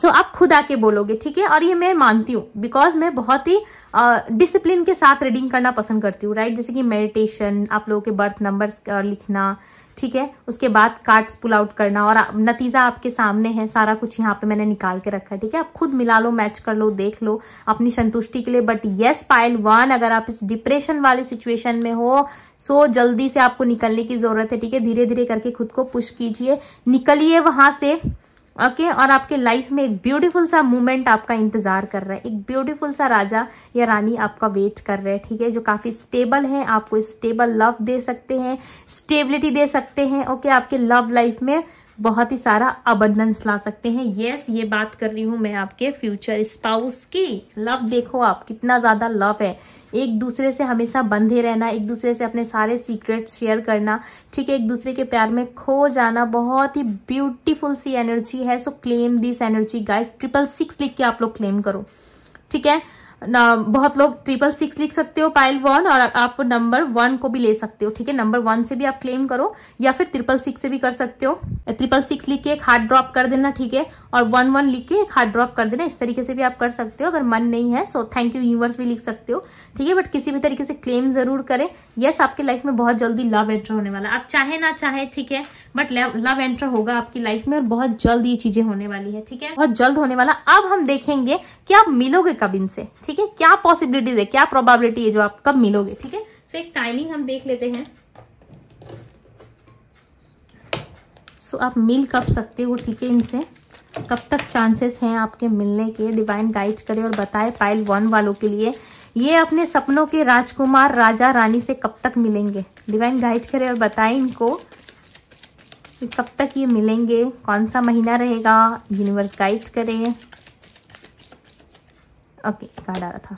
सो so, आप खुद आके बोलोगे ठीक है और ये मैं मानती हूँ बिकॉज मैं बहुत ही डिसिप्लिन के साथ रीडिंग करना पसंद करती हूँ राइट जैसे कि मेडिटेशन आप लोगों के बर्थ नंबर्स लिखना ठीक है उसके बाद कार्ड्स पुल आउट करना और नतीजा आपके सामने है सारा कुछ यहाँ पे मैंने निकाल के रखा है ठीक है आप खुद मिला लो मैच कर लो देख लो अपनी संतुष्टि के लिए बट येस पाइल वन अगर आप इस डिप्रेशन वाले सिचुएशन में हो सो so, जल्दी से आपको निकलने की जरूरत है ठीक है धीरे धीरे करके खुद को पुश कीजिए निकलिए वहां से ओके और आपके लाइफ में एक ब्यूटीफुल सा मूवमेंट आपका इंतजार कर रहा है एक ब्यूटीफुल सा राजा या रानी आपका वेट कर रहे हैं ठीक है जो काफी स्टेबल है आपको स्टेबल लव दे सकते हैं स्टेबिलिटी दे सकते हैं ओके आपके लव लाइफ में बहुत ही सारा अबंडेंस ला सकते हैं यस ये बात कर रही हूं मैं आपके फ्यूचर स्पाउस की लव देखो आप कितना ज्यादा लव है एक दूसरे से हमेशा बंधे रहना एक दूसरे से अपने सारे सीक्रेट शेयर करना ठीक है एक दूसरे के प्यार में खो जाना बहुत ही ब्यूटीफुल सी एनर्जी है so claim this energy guys triple six लिख के आप लोग क्लेम करो ठीक है बहुत लोग ट्रिपल सिक्स लिख सकते हो पाइल वन और आप नंबर वन को भी ले सकते हो ठीक है नंबर वन से भी आप क्लेम करो या फिर ट्रिपल सिक्स से भी कर सकते हो ट्रिपल सिक्स लिख के एक हार्ड ड्रॉप कर देना ठीक है और वन वन लिख के एक हार्ड ड्रॉप कर देना इस तरीके से भी आप कर सकते हो अगर मन नहीं है सो थैंक यू यूनिवर्स भी लिख सकते हो ठीक है बट किसी भी तरीके से क्लेम जरूर करें यस आपके लाइफ में बहुत जल्दी लव एंटर होने वाला आप चाहे ना चाहे ठीक है बट लव एंटर होगा आपकी लाइफ में और बहुत जल्द ये चीजें होने वाली है ठीक है बहुत जल्द होने वाला अब हम देखेंगे कि आप मिलोगे कब इनसे ठीक है क्या पॉसिबिलिटीज है क्या प्रोबेबिलिटी है जो आप कब मिलोगे ठीक है सो एक टाइमिंग हम देख लेते हैं सो आप मिल कब सकते हो ठीक है इनसे कब तक चांसेस हैं आपके मिलने के डिवाइन गाइड करे और बताए पाइल वन वालों के लिए ये अपने सपनों के राजकुमार राजा रानी से कब तक मिलेंगे डिवाइन गाइड करे और बताए इनको कब तक ये मिलेंगे कौन सा महीना रहेगा यूनिवर्स गाइड करे ओके आ रहा था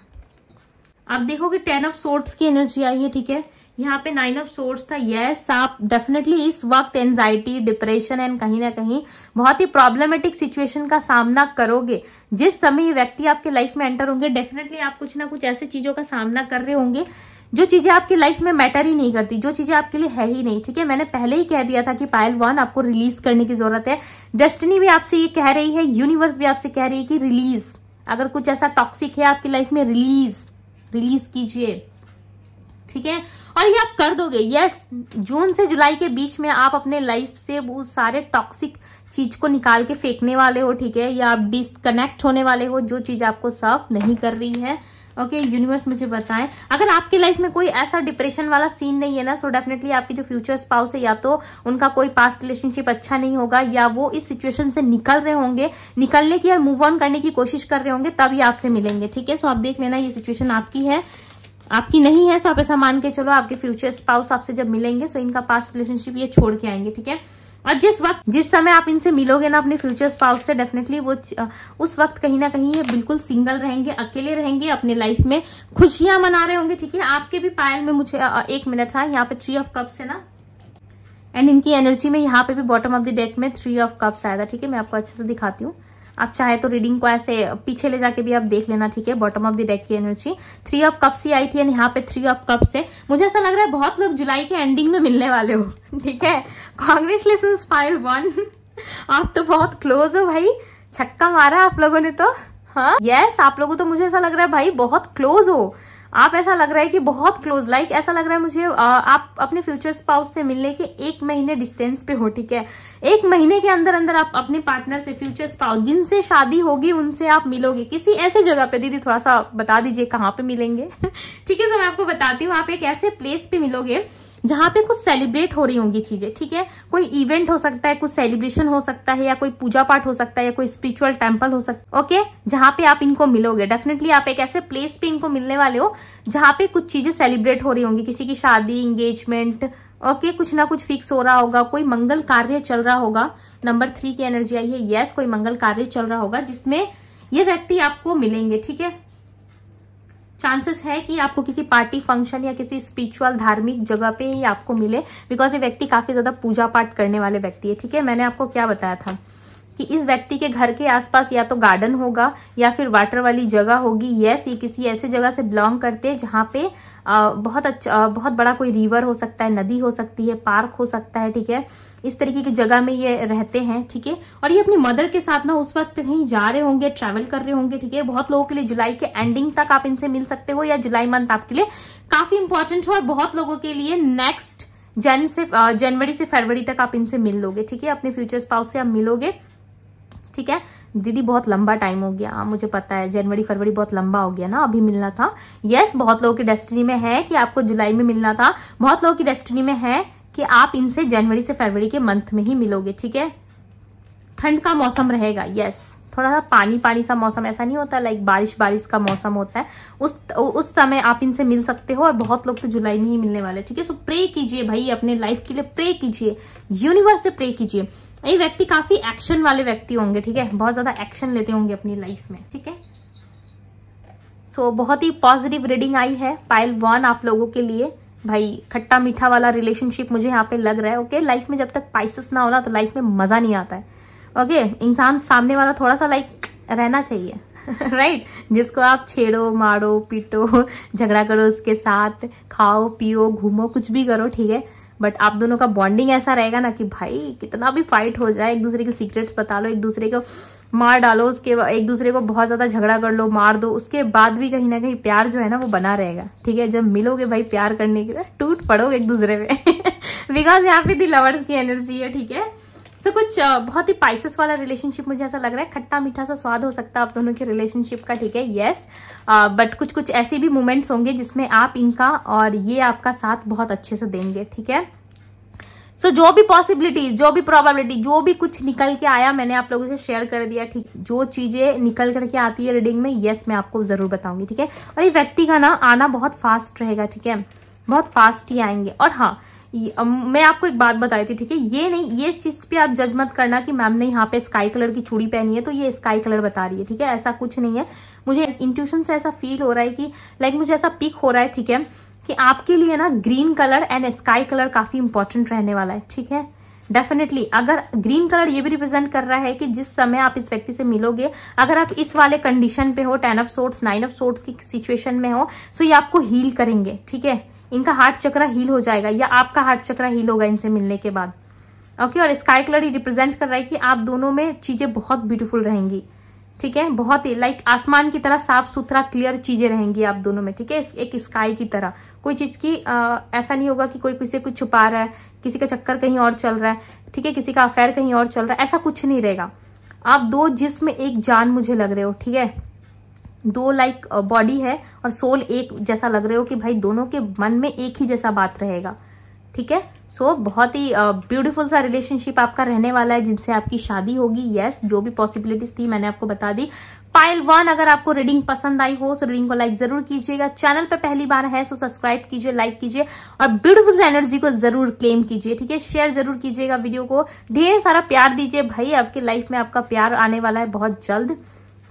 आप देखोगे टेन ऑफ सोर्ट्स की एनर्जी आई है ठीक है यहाँ पे नाइन ऑफ सोर्ट्स था यस आप डेफिनेटली इस वक्त एनजाइटी डिप्रेशन एंड कहीं ना कहीं बहुत ही प्रॉब्लमेटिक सिचुएशन का सामना करोगे जिस समय ये व्यक्ति आपके लाइफ में एंटर होंगे डेफिनेटली आप कुछ ना कुछ ऐसे चीजों का सामना कर रहे होंगे जो चीजें आपकी लाइफ में मैटर ही नहीं करती जो चीजें आपके लिए है ही नहीं ठीक है मैंने पहले ही कह दिया था कि पायल वन आपको रिलीज करने की जरूरत है डेस्टिनी भी आपसे ये कह रही है यूनिवर्स भी आपसे कह रही है कि रिलीज अगर कुछ ऐसा टॉक्सिक है आपकी लाइफ में रिलीज रिलीज कीजिए ठीक है और ये आप कर दोगे यस जून से जुलाई के बीच में आप अपने लाइफ से वो सारे टॉक्सिक चीज को निकाल के फेंकने वाले हो ठीक है या आप डिसकनेक्ट होने वाले हो जो चीज आपको सर्व नहीं कर रही है ओके यूनिवर्स मुझे बताएं अगर आपकी लाइफ में कोई ऐसा डिप्रेशन वाला सीन नहीं है ना सो डेफिनेटली आपकी जो फ्यूचर स्पाउस है या तो उनका कोई पास्ट रिलेशनशिप अच्छा नहीं होगा या वो इस सिचुएशन से निकल रहे होंगे निकलने की और मूव ऑन करने की कोशिश कर रहे होंगे तब ये आपसे मिलेंगे ठीक है सो आप देख लेना ये सिचुएशन आपकी है आपकी नहीं है सो आप ऐसा मान के चलो आपके फ्यूचर स्पाउस आपसे जब मिलेंगे सो इनका पास्ट रिलेशनशिप ये छोड़ के आएंगे ठीक है और जिस वक्त जिस समय आप इनसे मिलोगे ना अपने फ्यूचर स्पाउस से डेफिनेटली वो उस वक्त कहीं ना कहीं ये बिल्कुल सिंगल रहेंगे अकेले रहेंगे अपने लाइफ में खुशियां मना रहे होंगे ठीक है आपके भी पायल में मुझे एक मिनट था यहाँ पे थ्री ऑफ कप्स है ना एंड इनकी एनर्जी में यहाँ पे भी बॉटम ऑफ द डेक में थ्री ऑफ कप्स आया था ठीक है मैं आपको अच्छे से दिखाती हूँ आप चाहे तो रीडिंग को ऐसे पीछे ले जाके भी आप देख लेना ठीक है बॉटम ऑफ द डेक की एनर्जी थ्री ऑफ कप्स ही आई थी एंड यहाँ पे थ्री ऑफ कप्स है मुझे ऐसा लग रहा है बहुत लोग जुलाई के एंडिंग में मिलने वाले हो ठीक है कॉन्ग्रेचुलेसन फाइल वन आप तो बहुत क्लोज हो भाई छक्का मारा आप लोगों ने तो हाँ यस yes, आप लोगों तो मुझे ऐसा लग रहा है भाई बहुत क्लोज हो आप ऐसा लग रहा है कि बहुत क्लोज लाइक ऐसा लग रहा है मुझे आ, आप अपने फ्यूचर स्पाउस से मिलने के एक महीने डिस्टेंस पे हो ठीक है एक महीने के अंदर अंदर आप अपने पार्टनर से फ्यूचर स्पाउस जिनसे शादी होगी उनसे आप मिलोगे किसी ऐसे जगह पे दीदी थोड़ा सा बता दीजिए कहाँ पे मिलेंगे ठीक है सर मैं आपको बताती हूँ आप एक ऐसे प्लेस पे मिलोगे जहां पे कुछ सेलिब्रेट हो रही होंगी चीजें ठीक है कोई इवेंट हो सकता है कुछ सेलिब्रेशन हो सकता है या कोई पूजा पाठ हो सकता है या कोई स्पिरिचुअल टेम्पल हो सकता है ओके जहाँ पे आप इनको मिलोगे डेफिनेटली आप एक ऐसे प्लेस पे इनको मिलने वाले हो जहां पे कुछ चीजें सेलिब्रेट हो रही होंगी किसी की शादी इंगेजमेंट ओके okay, कुछ ना कुछ फिक्स हो रहा होगा कोई मंगल कार्य चल रहा होगा नंबर थ्री की एनर्जी आई है यस कोई मंगल कार्य चल रहा होगा जिसमें ये व्यक्ति आपको मिलेंगे ठीक है चांसेस है कि आपको किसी पार्टी फंक्शन या किसी स्पिरिचुअल धार्मिक जगह पे ही आपको मिले बिकॉज ये व्यक्ति काफी ज्यादा पूजा पाठ करने वाले व्यक्ति है ठीक है मैंने आपको क्या बताया था कि इस व्यक्ति के घर के आसपास या तो गार्डन होगा या फिर वाटर वाली जगह होगी यस ये किसी ऐसे जगह से बिलोंग करते हैं जहाँ पे आ, बहुत अच्छा बहुत बड़ा कोई रिवर हो सकता है नदी हो सकती है पार्क हो सकता है ठीक है इस तरीके की जगह में ये रहते हैं ठीक है और ये अपनी मदर के साथ ना उस वक्त कहीं जा रहे होंगे ट्रेवल कर रहे होंगे ठीक है बहुत लोगों के लिए जुलाई के एंडिंग तक आप इनसे मिल सकते हो या जुलाई मंथ आपके लिए काफी इंपॉर्टेंट है और बहुत लोगों के लिए नेक्स्ट जन से जनवरी से फरवरी तक आप इनसे मिल लोगे ठीक है अपने फ्यूचर स्पाउस से आप मिलोगे ठीक है दीदी बहुत लंबा टाइम हो गया मुझे पता है जनवरी फरवरी बहुत लंबा हो गया ना अभी मिलना था यस बहुत लोगों की डेस्टिनी में है कि आपको जुलाई में मिलना था बहुत लोगों की डेस्टिनी में है कि आप इनसे जनवरी से फरवरी के मंथ में ही मिलोगे ठीक है ठंड का मौसम रहेगा यस थोड़ा सा पानी पानी सा मौसम ऐसा नहीं होता लाइक बारिश बारिश का मौसम होता है उस उस समय आप इनसे मिल सकते हो और बहुत लोग तो जुलाई में ही मिलने वाले ठीक है सो प्रे कीजिए भाई अपने लाइफ के लिए प्रे कीजिए यूनिवर्स से प्रे कीजिए ये व्यक्ति काफी एक्शन वाले व्यक्ति होंगे ठीक है बहुत ज्यादा एक्शन लेते होंगे अपनी लाइफ में ठीक है सो बहुत ही पॉजिटिव रीडिंग आई है पाइल वन आप लोगों के लिए भाई खट्टा मीठा वाला रिलेशनशिप मुझे यहाँ पे लग रहा है ओके लाइफ में जब तक पाइसिस ना होना तो लाइफ में मजा नहीं आता है ओके इंसान सामने वाला थोड़ा सा लाइक रहना चाहिए राइट right? जिसको आप छेड़ो मारो पीटो झगड़ा करो उसके साथ खाओ पियो घूमो कुछ भी करो ठीक है बट आप दोनों का बॉन्डिंग ऐसा रहेगा ना कि भाई कितना भी फाइट हो जाए एक दूसरे के सीक्रेट्स बता लो एक दूसरे को मार डालो उसके एक दूसरे को बहुत ज़्यादा झगड़ा कर लो मार दो उसके बाद भी कहीं ना कहीं प्यार जो है ना वो बना रहेगा ठीक है जब मिलोगे भाई प्यार करने के लिए टूट पड़ोगे एक दूसरे में बिकॉज यहाँ पे दी लवर्स की एनर्जी है ठीक है सो so, कुछ बहुत ही पाइसेस वाला रिलेशनशिप मुझे ऐसा लग रहा है खट्टा मीठा सा स्वाद हो सकता है आप दोनों के रिलेशनशिप का ठीक है यस बट कुछ कुछ ऐसे भी मोमेंट्स होंगे जिसमें आप इनका और ये आपका साथ बहुत अच्छे से देंगे ठीक है सो so, जो भी पॉसिबिलिटीज जो भी प्रोबेबिलिटी जो भी कुछ निकल के आया मैंने आप लोगों से शेयर कर दिया ठीक जो चीजें निकल करके आती है रीडिंग में येस मैं आपको जरूर बताऊंगी ठीक है और ये व्यक्ति का ना आना बहुत फास्ट रहेगा ठीक है बहुत फास्ट ही आएंगे और हाँ मैं आपको एक बात बताई थी ठीक है ये नहीं ये चीज पे आप जज मत करना कि मैम ने यहाँ पे स्काई कलर की चूड़ी पहनी है तो ये स्काई कलर बता रही है ठीक है ऐसा कुछ नहीं है मुझे इंट्यूशन से ऐसा फील हो रहा है कि लाइक मुझे ऐसा पिक हो रहा है ठीक है कि आपके लिए ना green colour and sky colour काफी इंपॉर्टेंट रहने वाला है ठीक है डेफिनेटली अगर ग्रीन कलर ये भी रिप्रेजेंट कर रहा है कि जिस समय आप इस व्यक्ति से मिलोगे अगर आप इस वाले कंडीशन पे हो ten of swords nine of swords की सिचुएशन में हो सो ये आपको हील करेंगे ठीक है इनका हार्ट चक्रा हील हो जाएगा या आपका हार्ट चक्र हील होगा इनसे मिलने के बाद ओके और स्काई कलर ही रिप्रेजेंट कर रहा है कि आप दोनों में चीजें बहुत ब्यूटीफुल रहेंगी ठीक है बहुत ही लाइक आसमान की तरह साफ सुथरा क्लियर चीजें रहेंगी आप दोनों में ठीक है एक स्काई की तरह कोई चीज की आ, ऐसा नहीं होगा कि कोई किसी कुछ छुपा रहा है किसी का चक्कर कहीं और चल रहा है ठीक है किसी का अफेयर कहीं और चल रहा है ऐसा कुछ नहीं रहेगा आप दो जिसमें एक जान मुझे लग रहे हो ठीक है दो लाइक बॉडी है और सोल एक जैसा लग रहे हो कि भाई दोनों के मन में एक ही जैसा बात रहेगा ठीक है सो so, बहुत ही ब्यूटीफुल सा रिलेशनशिप आपका रहने वाला है जिनसे आपकी शादी होगी यस yes, जो भी पॉसिबिलिटीज थी मैंने आपको बता दी पाइल वन अगर आपको रीडिंग पसंद आई हो तो रीडिंग को लाइक जरूर कीजिएगा चैनल पर पहली बार है सो सब्सक्राइब कीजिए लाइक कीजिए और ब्यूटीफुल एनर्जी को जरूर क्लेम कीजिए ठीक है शेयर जरूर कीजिएगा वीडियो को ढेर सारा प्यार दीजिए भाई आपकी लाइफ में आपका प्यार आने वाला है बहुत जल्द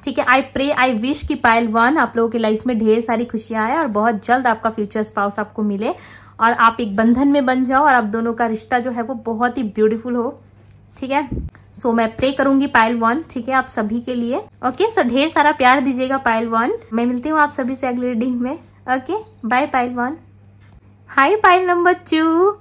ठीक है आई प्रे आई विश की पायल वन आप लोगों की लाइफ में ढेर सारी खुशियां आए और बहुत जल्द आपका फ्यूचर स्पाउस आपको मिले और आप एक बंधन में बन जाओ और आप दोनों का रिश्ता जो है वो बहुत ही ब्यूटीफुल हो ठीक है सो so, मैं प्रे करूंगी पायल वन ठीक है आप सभी के लिए ओके सो ढेर सारा प्यार दीजिएगा पायल वन मैं मिलती हूँ आप सभी से अगले रीडिंग में okay bye pile one hi pile number two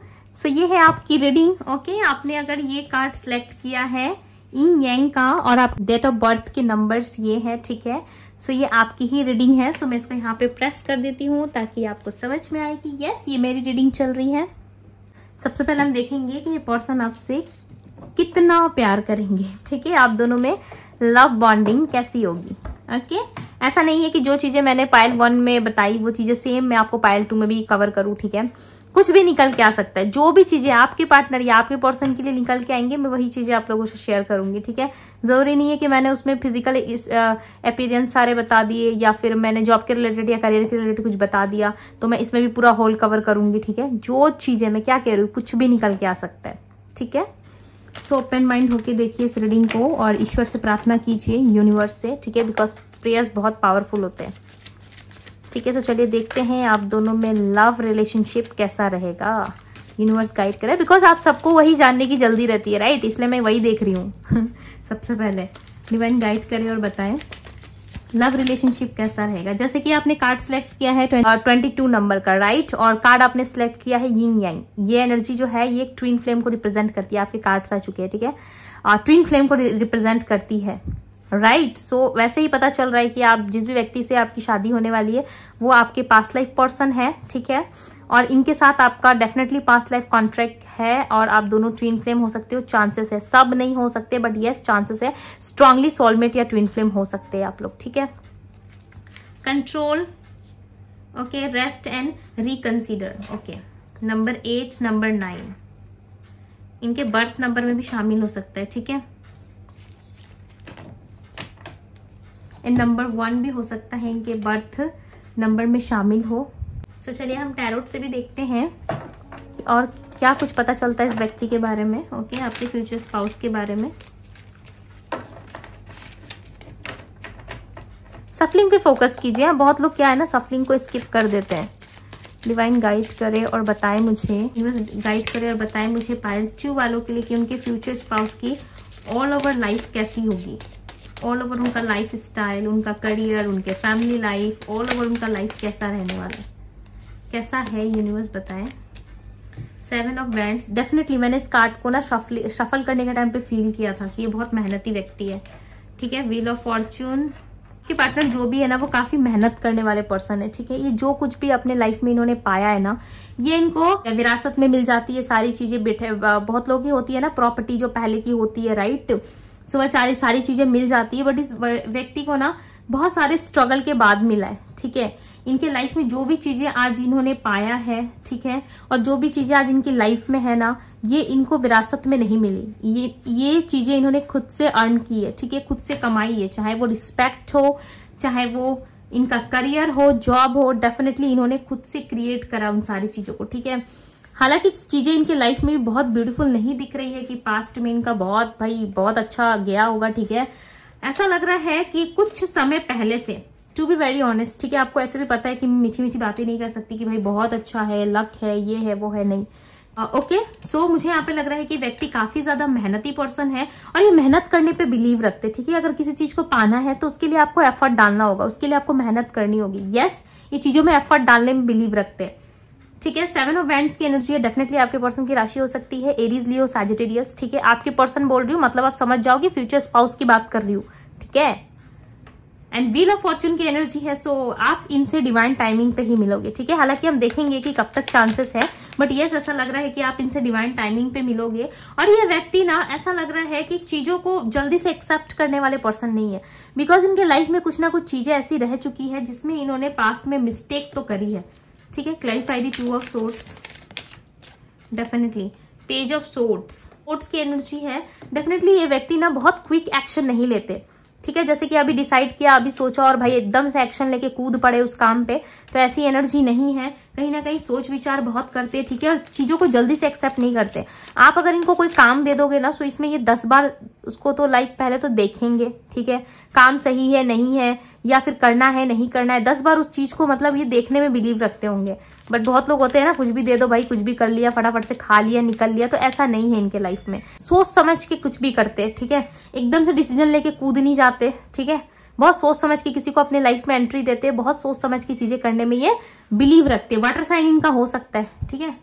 so ये है आपकी रीडिंग ओके आपने अगर ये कार्ड सेलेक्ट किया है इन यंग का और आप डेट ऑफ बर्थ के नंबर्स ये है ठीक है सो so, ये आपकी ही रीडिंग है सो so, मैं इसको यहाँ पे प्रेस कर देती हूँ ताकि आपको समझ में आए कि यस ये मेरी रीडिंग चल रही है सबसे पहले हम देखेंगे कि ये पर्सन आपसे कितना प्यार करेंगे ठीक है आप दोनों में लव बॉन्डिंग कैसी होगी ओके okay? ऐसा नहीं है कि जो चीज़ें मैंने पायल वन में बताई वो चीज़ें सेम मैं आपको पायल टू में भी कवर करूँ ठीक है कुछ भी निकल के आ सकता है जो भी चीज़ें आपके पार्टनर या आपके पर्सन के लिए निकल के आएंगे मैं वही चीज़ें आप लोगों से शेयर करूंगी ठीक है ज़रूरी नहीं है कि मैंने उसमें फिजिकल अपीरियंस सारे बता दिए या फिर मैंने जॉब के रिलेटेड या करियर के रिलेटेड कुछ बता दिया तो मैं इसमें भी पूरा होल कवर करूंगी ठीक है जो चीज़ें मैं क्या कह रही हूँ कुछ भी निकल के आ सकता है ठीक है सो ओपन माइंड होके देखिए इस रीडिंग को और ईश्वर से प्रार्थना कीजिए यूनिवर्स से ठीक है बिकॉज प्रेयर्स बहुत पावरफुल होते हैं ठीक है तो चलिए देखते हैं आप दोनों में लव रिलेशनशिप कैसा रहेगा यूनिवर्स गाइड करे बिकॉज आप सबको वही जानने की जल्दी रहती है राइट इसलिए मैं वही देख रही हूँ सबसे पहले डिवाइन गाइड करे और बताएं लव रिलेशनशिप कैसा रहेगा जैसे कि आपने कार्ड सेलेक्ट किया है ट्वेंटी टू नंबर का राइट और कार्ड आपने सेलेक्ट किया है यिंग यांग ये एनर्जी जो है ये एक ट्विन फ्लेम को रिप्रेजेंट करती है आपके कार्ड्स आ चुके हैं ठीक है ट्विन फ्लेम को रिप्रेजेंट करती है राइट right. सो so, वैसे ही पता चल रहा है कि आप जिस भी व्यक्ति से आपकी शादी होने वाली है वो आपके पास्ट लाइफ पर्सन है ठीक है और इनके साथ आपका डेफिनेटली पास्ट लाइफ कॉन्ट्रैक्ट है और आप दोनों ट्विन फ्लेम हो सकते हो चांसेस है सब नहीं हो सकते बट येस चांसेस है स्ट्रांगली सोलमेट या ट्विन फ्लेम हो सकते हैं आप लोग ठीक है control okay rest and reconsider okay number eight number nine इनके बर्थ नंबर में भी शामिल हो सकता है ठीक है एंड नंबर वन भी हो सकता है इनके बर्थ नंबर में शामिल हो सो so, चलिए हम टैरोट से भी देखते हैं और क्या कुछ पता चलता है इस व्यक्ति के बारे में ओके okay, आपके फ्यूचर स्पाउस के बारे में सफलिंग पे फोकस कीजिए हाँ, बहुत लोग क्या है ना सफलिंग को स्किप कर देते हैं डिवाइन गाइड करे और बताए मुझे गाइड करे और बताए मुझे पायलच्यू वालों के लिए कि उनके फ्यूचर स्पाउस की ऑल ओवर लाइफ कैसी होगी ऑल ओवर उनका लाइफ स्टाइल उनका करियर उनके फैमिली लाइफ ऑल ओवर उनका लाइफ कैसा रहने वाला है कैसा है यूनिवर्स बताएं सेवन ऑफ बैंड्स डेफिनेटली मैंने इस कार्ड को ना शफल शफल करने के टाइम पे फील किया था कि ये बहुत मेहनती व्यक्ति है ठीक है व्हील ऑफ फॉर्चून कि पार्टनर जो भी है ना वो काफ़ी मेहनत करने वाले पर्सन है ठीक है ये जो कुछ भी अपने लाइफ में इन्होंने पाया है ना ये इनको विरासत में मिल जाती है सारी चीज़ें बैठे बहुत लोग की होती है ना प्रॉपर्टी जो पहले की होती है राइट सुबह सारी सारी चीज़ें मिल जाती है बट इस व्यक्ति को ना बहुत सारे स्ट्रगल के बाद मिला है ठीक है इनके लाइफ में जो भी चीज़ें आज इन्होंने पाया है ठीक है और जो भी चीज़ें आज इनकी लाइफ में है ना ये इनको विरासत में नहीं मिली ये ये चीज़ें इन्होंने खुद से अर्न की है ठीक है खुद से कमाई है चाहे वो रिस्पेक्ट हो चाहे वो इनका करियर हो जॉब हो डेफिनेटली इन्होंने खुद से क्रिएट करा उन सारी चीज़ों को ठीक है हालांकि चीज़ें इनके लाइफ में भी बहुत ब्यूटीफुल नहीं दिख रही है कि पास्ट में इनका बहुत भाई बहुत अच्छा गया होगा ठीक है ऐसा लग रहा है कि कुछ समय पहले से टू बी वेरी ऑनेस्ट ठीक है आपको ऐसे भी पता है कि मीठी मीठी बातें नहीं कर सकती कि भाई बहुत अच्छा है लक है ये है वो है नहीं ओके uh, सो okay, so, मुझे यहाँ पे लग रहा है कि व्यक्ति काफी ज्यादा मेहनती पर्सन है और ये मेहनत करने पे बिलीव रखते ठीक है अगर किसी चीज को पाना है तो उसके लिए आपको एफर्ट डालना होगा उसके लिए आपको मेहनत करनी होगी यस yes, ये चीजों में एफर्ट डालने में बिलीव रखते हैं ठीक है सेवन ऑफ बैंड की एनर्जी है डेफिनेटली आपके पर्सन की राशि हो सकती है एरीज लियो सैजिटेरियस ठीक है आपके पर्सन बोल रही हूँ मतलब आप समझ जाओगे फ्यूचर स्पाउस की बात कर रही हूँ ठीक है एंड व्हील ऑफ फॉर्चून की एनर्जी है सो so आप इनसे डिवाइन टाइमिंग पे ही मिलोगे ठीक है हालांकि हम देखेंगे कि कब तक चांसेस है बट यस ऐसा लग रहा है कि आप इनसे डिवाइन टाइमिंग पे मिलोगे और ये व्यक्ति ना ऐसा लग रहा है कि चीज़ों को जल्दी से एक्सेप्ट करने वाले पर्सन नहीं है बिकॉज इनके लाइफ में कुछ ना कुछ चीज़ें ऐसी रह चुकी है जिसमें इन्होंने पास्ट में मिस्टेक तो करी है ठीक है clarify the two of swords definitely page of swords swords की एनर्जी है डेफिनेटली ये व्यक्ति ना बहुत क्विक एक्शन नहीं लेते ठीक है जैसे कि अभी डिसाइड किया अभी सोचा और भाई एकदम से एक्शन लेके कूद पड़े उस काम पे तो ऐसी एनर्जी नहीं है कहीं ना कहीं सोच विचार बहुत करते हैं ठीक है और चीजों को जल्दी से एक्सेप्ट नहीं करते आप अगर इनको कोई काम दे दोगे ना तो इसमें ये दस बार उसको तो लाइक पहले तो देखेंगे ठीक है काम सही है नहीं है या फिर करना है नहीं करना है दस बार उस चीज को मतलब ये देखने में बिलीव रखते होंगे बट बहुत लोग होते हैं ना कुछ भी दे दो भाई कुछ भी कर लिया फटाफट से खा लिया निकल लिया तो ऐसा नहीं है इनके लाइफ में सोच समझ के कुछ भी करते हैं ठीक है एकदम से डिसीजन लेके कूद नहीं जाते ठीक है बहुत सोच समझ के किसी को अपने लाइफ में एंट्री देते हैं बहुत सोच समझ की चीजें करने में ये बिलीव रखते हैं वाटर साइन इनका हो सकता है ठीक है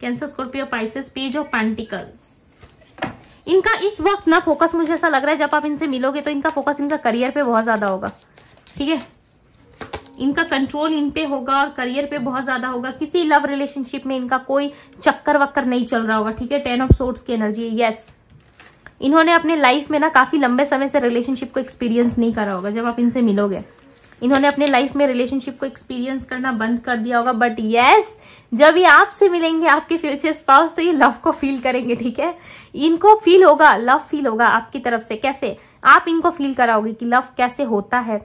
Cancer Scorpio Pisces page of pentacles इनका इस वक्त ना फोकस मुझे ऐसा लग रहा है जब आप इनसे मिलोगे तो इनका फोकस इनका करियर पे बहुत ज्यादा होगा ठीक है इनका कंट्रोल इन पे होगा और करियर पे बहुत ज्यादा होगा किसी लव रिलेशनशिप में इनका कोई चक्कर वक्कर नहीं चल रहा होगा ठीक है टेन ऑफ सोर्ट्स की एनर्जी है यस इन्होंने अपने लाइफ में ना काफी लंबे समय से रिलेशनशिप को एक्सपीरियंस नहीं करा होगा जब आप इनसे मिलोगे इन्होंने अपने लाइफ में रिलेशनशिप को एक्सपीरियंस करना बंद कर दिया होगा बट यस जब ये आपसे मिलेंगे आपके फ्यूचर स्पाउस तो ये लव को फील करेंगे ठीक है इनको फील होगा लव फील होगा आपकी तरफ से कैसे आप इनको फील कराओगे कि लव कैसे होता है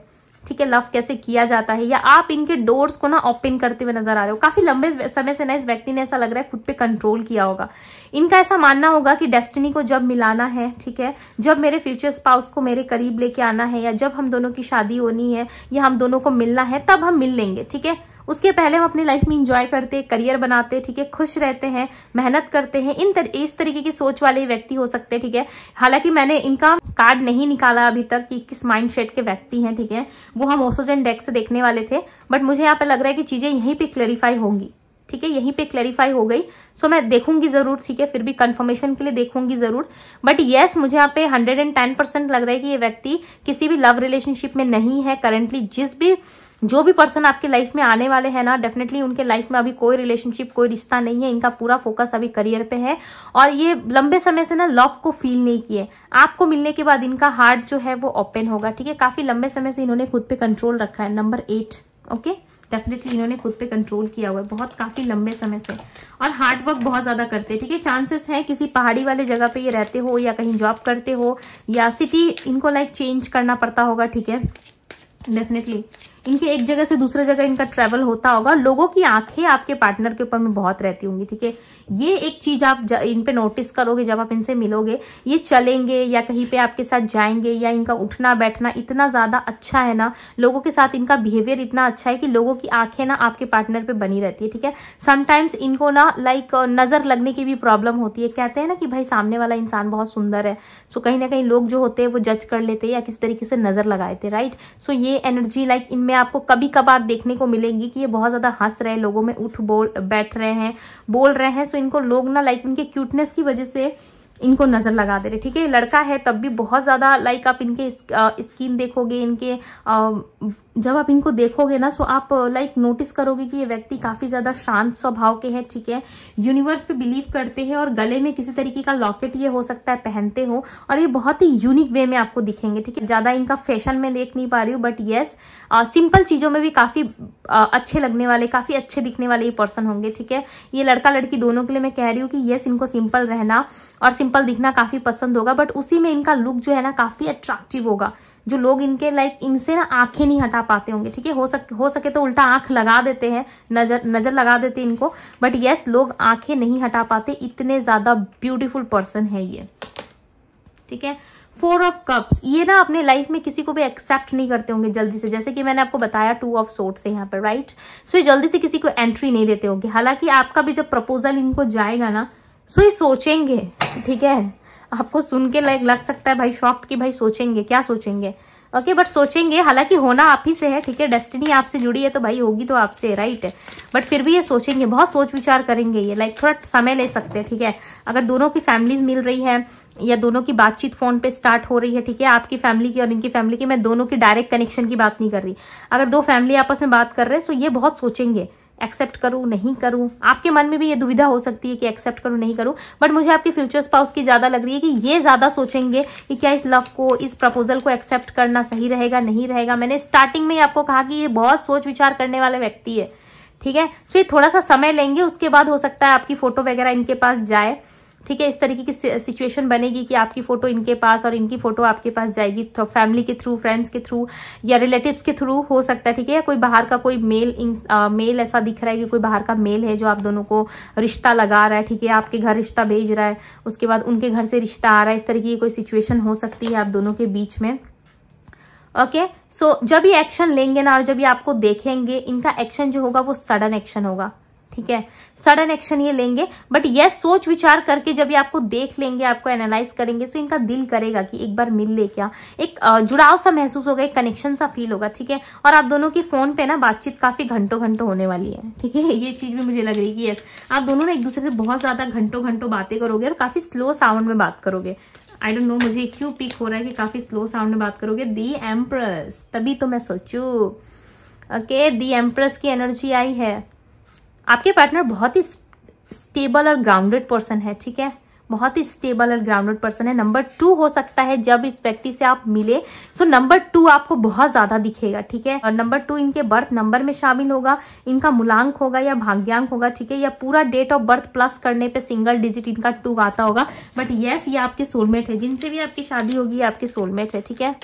ठीक है लव कैसे किया जाता है या आप इनके डोर्स को ना ओपन करते हुए नजर आ रहे हो काफी लंबे समय से ना इस व्यक्ति ने ऐसा लग रहा है खुद पे कंट्रोल किया होगा इनका ऐसा मानना होगा कि डेस्टिनी को जब मिलाना है ठीक है जब मेरे फ्यूचर स्पाउस को मेरे करीब लेके आना है या जब हम दोनों की शादी होनी है या हम दोनों को मिलना है तब हम मिल लेंगे ठीक है उसके पहले हम अपनी लाइफ में इंजॉय करते करियर बनाते ठीक है खुश रहते हैं मेहनत करते हैं इन तर, इस तरीके की सोच वाले व्यक्ति हो सकते हैं ठीक है हालांकि मैंने इनका कार्ड नहीं निकाला अभी तक कि किस माइंड के व्यक्ति हैं ठीक है वो हम ओसोजन डेक से देखने वाले थे बट मुझे यहाँ पे लग रहा है कि चीजें यहीं पर क्लैरिफाई होंगी ठीक है यहीं पे क्लैरिफाई हो गई सो मैं देखूंगी जरूर ठीक है फिर भी कंफर्मेशन के लिए देखूंगी जरूर बट येस yes, मुझे यहाँ पे हंड्रेड एंड टेन परसेंट लग रहा है कि ये व्यक्ति किसी भी लव रिलेशनशिप में नहीं है करंटली जिस भी जो भी पर्सन आपके लाइफ में आने वाले हैं ना डेफिनेटली उनके लाइफ में अभी कोई रिलेशनशिप कोई रिश्ता नहीं है इनका पूरा फोकस अभी करियर पे है और ये लंबे समय से ना लव को फील नहीं किए आपको मिलने के बाद इनका हार्ट जो है वो ओपन होगा ठीक है काफी लंबे समय से इन्होंने खुद पे कंट्रोल रखा है नंबर एट ओके डेफिनेटली इन्होंने खुद पे कंट्रोल किया हुआ है बहुत काफी लंबे समय से और हार्ड वर्क बहुत ज्यादा करते हैं ठीक है चांसेस है किसी पहाड़ी वाले जगह पे ये रहते हो या कहीं जॉब करते हो या सिटी इनको लाइक चेंज करना पड़ता होगा ठीक है डेफिनेटली इनके एक जगह से दूसरे जगह इनका ट्रेवल होता होगा लोगों की आंखें आपके पार्टनर के ऊपर में बहुत रहती होंगी ठीक है ये एक चीज आप इन पे नोटिस करोगे जब आप इनसे मिलोगे ये चलेंगे या कहीं पे आपके साथ जाएंगे या इनका उठना बैठना इतना ज्यादा अच्छा है ना लोगों के साथ इनका बिहेवियर इतना अच्छा है कि लोगों की आंखें ना आपके पार्टनर पे बनी रहती है ठीक है समटाइम्स इनको ना लाइक नजर लगने की भी प्रॉब्लम होती है कहते हैं ना कि भाई सामने वाला इंसान बहुत सुंदर है सो तो कहीं ना कहीं लोग जो होते हैं वो जज कर लेते हैं या किस तरीके से नजर लगाते राइट सो ये एनर्जी लाइक इनमें में आपको कभी कभार देखने को मिलेंगी कि ये बहुत ज़्यादा हंस रहे हैं लोगों में उठ बोल बैठ रहे हैं बोल रहे हैं सो इनको लोग ना लाइक इनके क्यूटनेस की वजह से इनको नज़र लगा दे रहे ठीक है लड़का है तब भी बहुत ज़्यादा लाइक आप इनके स्किन देखोगे इनके जब आप इनको देखोगे ना सो आप लाइक uh, नोटिस करोगे कि ये व्यक्ति काफी ज्यादा शांत स्वभाव के हैं ठीक है यूनिवर्स पे बिलीव करते हैं और गले में किसी तरीके का लॉकेट ये हो सकता है पहनते हो और ये बहुत ही यूनिक वे में आपको दिखेंगे ठीक है ज्यादा इनका फैशन में देख नहीं पा रही हूँ बट येस सिंपल चीजों में भी काफी आ, uh, अच्छे लगने वाले काफी अच्छे दिखने वाले ये पर्सन होंगे ठीक है ये लड़का लड़की दोनों के लिए मैं कह रही हूँ कि येस इनको सिंपल रहना और सिंपल दिखना काफी पसंद होगा बट उसी में इनका लुक जो है ना काफी अट्रैक्टिव होगा जो लोग इनके लाइक इनसे ना आंखें नहीं हटा पाते होंगे ठीक है हो सके हो सके तो उल्टा आंख लगा देते हैं नजर नजर लगा देते इनको बट यस लोग आंखें नहीं हटा पाते इतने ज्यादा ब्यूटीफुल पर्सन है ये ठीक है फोर ऑफ कप्स ये ना अपने लाइफ में किसी को भी एक्सेप्ट नहीं करते होंगे जल्दी से जैसे कि मैंने आपको बताया टू ऑफ सोट से यहाँ पर राइट सो ये जल्दी से किसी को एंट्री नहीं देते होंगे हालांकि आपका भी जब प्रपोजल इनको जाएगा ना सो ये सोचेंगे ठीक है आपको सुन के लाइक लग सकता है भाई शॉक कि भाई सोचेंगे क्या सोचेंगे ओके okay, बट सोचेंगे हालांकि होना आप ही से है ठीक है डेस्टिनी आपसे जुड़ी है तो भाई होगी तो आपसे राइट बट फिर भी ये सोचेंगे बहुत सोच विचार करेंगे ये लाइक थोड़ा समय ले सकते हैं ठीक है अगर दोनों की फैमिलीज मिल रही है या दोनों की बातचीत फोन पे स्टार्ट हो रही है ठीक है आपकी फैमिली की और इनकी फैमिली की मैं दोनों की डायरेक्ट कनेक्शन की बात नहीं कर रही अगर दो फैमिली आपस में बात कर रहे हैं तो ये बहुत सोचेंगे एक्सेप्ट करूं नहीं करूँ आपके मन में भी ये दुविधा हो सकती है कि एक्सेप्ट करूं नहीं करूं बट मुझे आपके फ्यूचर स्पाउस की ज़्यादा लग रही है कि ये ज़्यादा सोचेंगे कि क्या इस लव को इस प्रपोजल को एक्सेप्ट करना सही रहेगा नहीं रहेगा मैंने स्टार्टिंग में ही आपको कहा कि ये बहुत सोच विचार करने वाला व्यक्ति है ठीक है सो ये थोड़ा सा समय लेंगे उसके बाद हो सकता है आपकी फोटो वगैरह इनके पास जाए ठीक है इस तरीके की सिचुएशन बनेगी कि आपकी फोटो इनके पास और इनकी फोटो आपके पास जाएगी तो फैमिली के थ्रू फ्रेंड्स के थ्रू या रिलेटिव्स के थ्रू हो सकता है ठीक है या कोई बाहर का कोई मेल आ, मेल ऐसा दिख रहा है कि कोई बाहर का मेल है जो आप दोनों को रिश्ता लगा रहा है ठीक है आपके घर रिश्ता भेज रहा है उसके बाद उनके घर से रिश्ता आ रहा है इस तरीके की कोई सिचुएशन हो सकती है आप दोनों के बीच में ओके okay? सो so, जब ये एक्शन लेंगे ना और जब ये आपको देखेंगे इनका एक्शन जो होगा वो सडन एक्शन होगा ठीक है सडन एक्शन ये लेंगे बट ये सोच विचार करके जब ये आपको देख लेंगे आपको एनालाइज करेंगे तो इनका दिल करेगा कि एक बार मिल ले क्या एक जुड़ाव सा महसूस होगा एक कनेक्शन सा फील होगा ठीक है और आप दोनों की फोन पे ना बातचीत काफी घंटों घंटों होने वाली है ठीक है ये चीज भी मुझे लग रही है कि यस आप दोनों ना एक दूसरे से बहुत ज्यादा घंटों घंटों बातें करोगे और काफी स्लो साउंड में बात करोगे आई डोंट नो मुझे क्यों पिक हो रहा है कि काफी स्लो साउंड में बात करोगे दी एम्प्रेस तभी तो मैं सोचू ओके दी एम्प्रेस की एनर्जी आई है आपके पार्टनर बहुत ही स्टेबल और ग्राउंडेड पर्सन है ठीक है बहुत ही स्टेबल और ग्राउंडेड पर्सन है नंबर टू हो सकता है जब इस व्यक्ति से आप मिले सो नंबर टू आपको बहुत ज्यादा दिखेगा ठीक है और नंबर टू इनके बर्थ नंबर में शामिल होगा इनका मूलांक होगा या भाग्यांक होगा ठीक है या पूरा डेट ऑफ बर्थ प्लस करने पे सिंगल डिजिट इनका टू आता होगा बट येस ये आपके सोलमेट है जिनसे भी आपकी शादी होगी आपके सोलमेट है ठीक है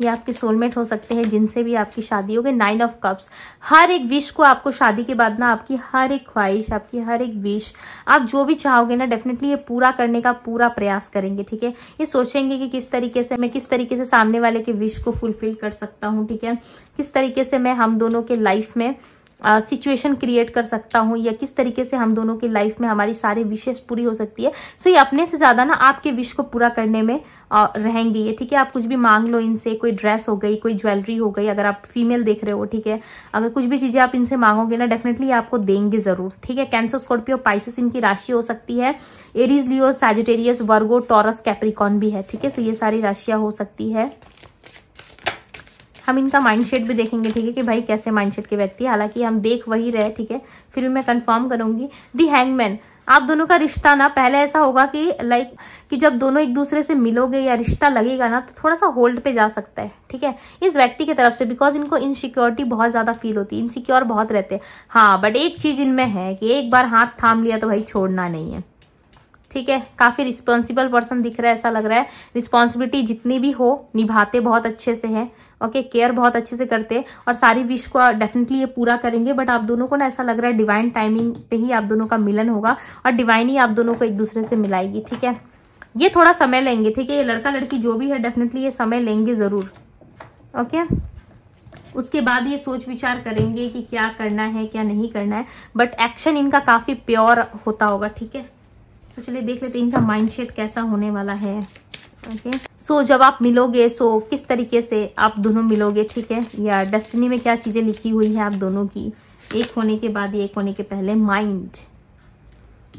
ये आपके सोलमेट हो सकते हैं जिनसे भी आपकी शादी होगी नाइन ऑफ कप्स हर एक विश को आपको शादी के बाद ना आपकी हर एक ख्वाहिश आपकी हर एक विश आप जो भी चाहोगे ना डेफिनेटली ये पूरा करने का पूरा प्रयास करेंगे ठीक है ये सोचेंगे कि किस तरीके से मैं किस तरीके से सामने वाले के विश को फुलफिल कर सकता हूँ ठीक है किस तरीके से मैं हम दोनों के लाइफ में सिचुएशन क्रिएट कर सकता हूँ या किस तरीके से हम दोनों की लाइफ में हमारी सारी विशेष पूरी हो सकती है सो so, ये अपने से ज़्यादा ना आपके विश को पूरा करने में रहेंगी ये ठीक है आप कुछ भी मांग लो इनसे कोई ड्रेस हो गई कोई ज्वेलरी हो गई अगर आप फीमेल देख रहे हो ठीक है अगर कुछ भी चीज़ें आप इनसे मांगोगे ना डेफिनेटली आपको देंगे ज़रूर ठीक है कैंसर स्कॉर्पियो पाइसिस इनकी राशि हो सकती है Aries Leo Sagittarius Virgo Taurus Capricorn भी है ठीक है सो ये सारी राशियाँ हो सकती है हम इनका माइंडसेट भी देखेंगे ठीक है कि भाई कैसे माइंडसेट के व्यक्ति हालांकि हम देख वही रहे ठीक है फिर भी मैं कंफर्म करूंगी दी हैंगमैन आप दोनों का रिश्ता ना पहले ऐसा होगा कि लाइक कि जब दोनों एक दूसरे से मिलोगे या रिश्ता लगेगा ना तो थोड़ा सा होल्ड पे जा सकता है ठीक है इस व्यक्ति की तरफ से बिकॉज इनको इनसिक्योरिटी बहुत ज़्यादा फील होती है इनसिक्योर बहुत रहते हैं हाँ बट एक चीज़ इनमें है कि एक बार हाथ थाम लिया तो भाई छोड़ना नहीं है ठीक है काफ़ी रिस्पॉन्सिबल पर्सन दिख रहा है ऐसा लग रहा है रिस्पॉन्सिबिलिटी जितनी भी हो निभाते बहुत अच्छे से है ओके केयर बहुत अच्छे से करते हैं और सारी विश को डेफिनेटली ये पूरा करेंगे बट आप दोनों को ना ऐसा लग रहा है डिवाइन टाइमिंग पे ही आप दोनों का मिलन होगा और डिवाइन ही आप दोनों को एक दूसरे से मिलाएगी ठीक है ये थोड़ा समय लेंगे ठीक है ये लड़का लड़की जो भी है डेफिनेटली ये समय लेंगे ज़रूर ओके उसके बाद ये सोच विचार करेंगे कि क्या करना है क्या नहीं करना है बट एक्शन इनका काफ़ी प्योर होता होगा ठीक है तो चलिए देख लेते हैं इनका माइंड सेट कैसा होने वाला है ओके सो जब आप मिलोगे सो so, किस तरीके से आप दोनों मिलोगे ठीक है या डेस्टिनी में क्या चीज़ें लिखी हुई है आप दोनों की एक होने के बाद एक होने के पहले माइंड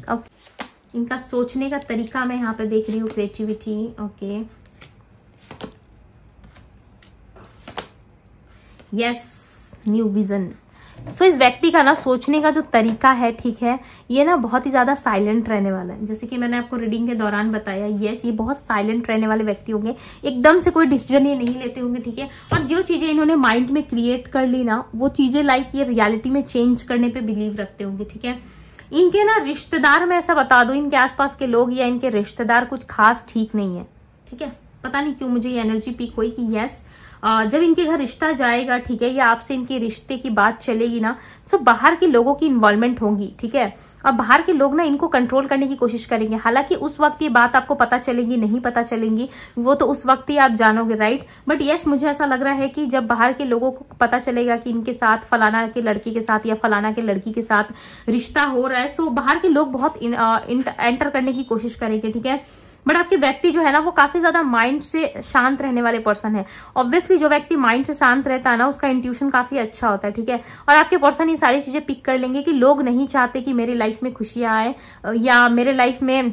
ओके okay. इनका सोचने का तरीका मैं यहाँ पे देख रही हूँ creativity okay yes new vision so so, इस व्यक्ति का ना सोचने का जो तरीका है ठीक है ये ना बहुत ही ज़्यादा साइलेंट रहने वाला है जैसे कि मैंने आपको रीडिंग के दौरान बताया यस ये बहुत साइलेंट रहने वाले व्यक्ति होंगे एकदम से कोई डिसीजन ये नहीं लेते होंगे ठीक है और जो चीज़ें इन्होंने माइंड में क्रिएट कर ली ना वो चीज़ें लाइक ये रियालिटी में चेंज करने पर बिलीव रखते होंगे ठीक है इनके ना रिश्तेदार मैं ऐसा बता दूँ इनके आसपास के लोग या इनके रिश्तेदार कुछ खास ठीक नहीं है ठीक है पता नहीं क्यों मुझे ये एनर्जी पीक हुई कि येस जब इनके घर रिश्ता जाएगा ठीक है या आपसे इनके रिश्ते की बात चलेगी ना तो बाहर के लोगों की इन्वॉल्वमेंट होगी ठीक है और बाहर के लोग ना इनको कंट्रोल करने की कोशिश करेंगे हालांकि उस वक्त ये बात आपको पता चलेगी नहीं पता चलेंगी वो तो उस वक्त ही आप जानोगे राइट बट येस मुझे ऐसा लग रहा है कि जब बाहर के लोगों को पता चलेगा कि इनके साथ फलाना के लड़की के साथ या फलाना के लड़की के साथ रिश्ता हो रहा है सो बाहर के लोग बहुत एंटर करने की कोशिश करेंगे ठीक है बट आपके व्यक्ति जो है ना वो काफी ज्यादा माइंड से शांत रहने वाले पर्सन है ऑब्वियसली जो व्यक्ति माइंड से शांत रहता है ना उसका इंट्यूशन काफी अच्छा होता है ठीक है और आपके पर्सन ये सारी चीजें पिक कर लेंगे कि लोग नहीं चाहते कि मेरी लाइफ में खुशियां आए या मेरे लाइफ में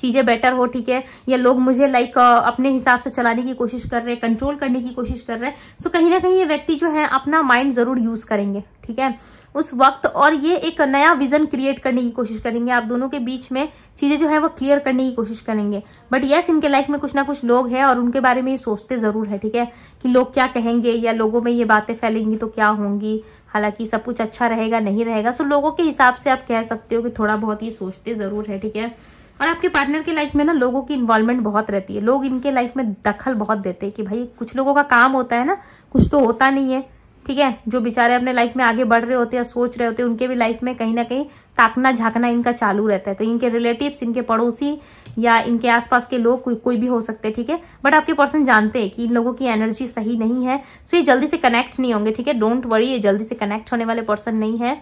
चीज़ें बेटर हो ठीक है या लोग मुझे लाइक अपने हिसाब से चलाने की कोशिश कर रहे हैं कंट्रोल करने की कोशिश कर रहे हैं सो कहीं ना कहीं ये व्यक्ति जो है अपना माइंड ज़रूर यूज़ करेंगे ठीक है उस वक्त और ये एक नया विजन क्रिएट करने की कोशिश करेंगे आप दोनों के बीच में चीज़ें जो है वो क्लियर करने की कोशिश करेंगे बट येस इनके लाइफ में कुछ ना कुछ लोग हैं और उनके बारे में ये सोचते ज़रूर है ठीक है कि लोग क्या कहेंगे या लोगों में ये बातें फैलेंगी तो क्या होंगी हालांकि सब कुछ अच्छा रहेगा नहीं रहेगा सो लोगों के हिसाब से आप कह सकते हो कि थोड़ा बहुत ये सोचते ज़रूर है ठीक है और आपके पार्टनर के लाइफ में ना लोगों की इन्वॉल्वमेंट बहुत रहती है लोग इनके लाइफ में दखल बहुत देते हैं कि भाई कुछ लोगों का काम होता है ना कुछ तो होता नहीं है ठीक है जो बेचारे अपने लाइफ में आगे बढ़ रहे होते हैं सोच रहे होते हैं उनके भी लाइफ में कहीं ना कहीं ताकना झाकना इनका चालू रहता है तो इनके रिलेटिव्स इनके पड़ोसी या इनके आसपास के लोग कोई कोई भी हो सकते हैं ठीक है बट आपके पर्सन जानते हैं कि इन लोगों की एनर्जी सही नहीं है सो ये जल्दी से कनेक्ट नहीं होंगे ठीक है डोंट वरी ये जल्दी से कनेक्ट होने वाले पर्सन नहीं है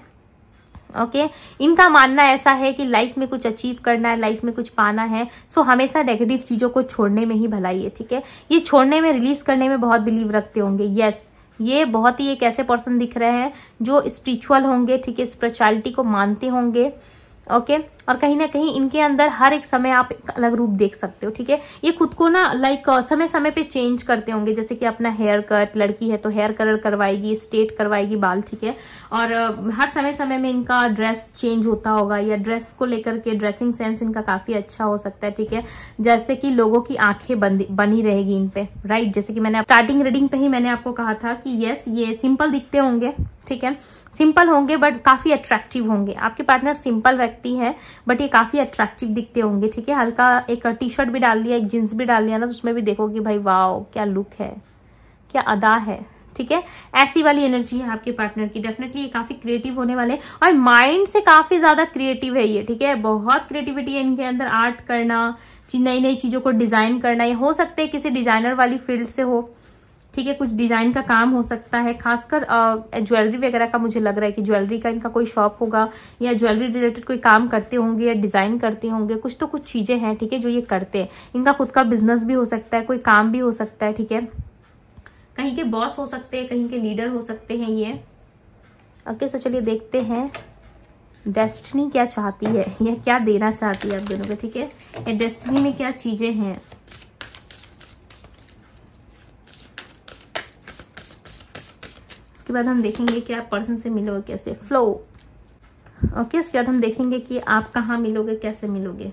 ओके इनका मानना ऐसा है कि लाइफ में कुछ अचीव करना है लाइफ में कुछ पाना है सो हमेशा नेगेटिव चीज़ों को छोड़ने में ही भलाई है ठीक है ये छोड़ने में रिलीज करने में बहुत बिलीव रखते होंगे यस ये बहुत ही एक ऐसे पर्सन दिख रहे हैं जो स्पिरिचुअल होंगे ठीक है स्पिरिचुअलिटी को मानते होंगे ओके और कहीं ना कहीं इनके अंदर हर एक समय आप एक अलग रूप देख सकते हो ठीक है ये खुद को ना लाइक समय समय पे चेंज करते होंगे जैसे कि अपना हेयर कट लड़की है तो हेयर कलर करवाएगी स्टेट करवाएगी बाल ठीक है और हर समय समय में इनका ड्रेस चेंज होता होगा या ड्रेस को लेकर के ड्रेसिंग सेंस इनका काफी अच्छा हो सकता है ठीक है जैसे कि लोगों की आंखें बनी रहेगी इनपे राइट जैसे कि मैंने स्टार्टिंग रीडिंग पे ही मैंने आपको कहा था कि यस ये सिंपल दिखते होंगे ठीक है सिंपल होंगे बट काफ़ी अट्रैक्टिव होंगे आपके पार्टनर सिंपल व्यक्ति है बट ये काफ़ी अट्रैक्टिव दिखते होंगे ठीक है हल्का एक टी शर्ट भी डाल लिया एक जींस भी डाल लिया ना तो उसमें भी देखोगे भाई वाह क्या लुक है क्या अदा है ठीक है ऐसी वाली एनर्जी है आपके पार्टनर की डेफिनेटली ये काफी क्रिएटिव होने वाले और माइंड से काफी ज्यादा क्रिएटिव है ये ठीक है बहुत क्रिएटिविटी है इनके अंदर आर्ट करना नई नई चीजों को डिजाइन करना ये हो सकते है किसी डिजाइनर वाली फील्ड से हो ठीक है कुछ डिजाइन का काम हो सकता है खासकर ज्वेलरी वगैरह का मुझे लग रहा है कि ज्वेलरी का इनका कोई शॉप होगा या ज्वेलरी रिलेटेड कोई काम करते होंगे या डिजाइन करते होंगे कुछ तो कुछ चीजें हैं ठीक है जो ये करते हैं इनका खुद का बिजनेस भी हो सकता है कोई काम भी हो सकता है ठीक है कहीं के बॉस हो सकते हैं कहीं के लीडर हो सकते हैं ये ओके सो चलिए देखते हैं डेस्टिनी क्या चाहती है या क्या देना चाहती है आप दोनों को ठीक है ये डेस्टिनी में क्या चीज़ें हैं उसके बाद हम देखेंगे कि आप पर्सन से मिलोगे कैसे फ्लो ओके उसके बाद हम देखेंगे कि आप कहाँ मिलोगे कैसे मिलोगे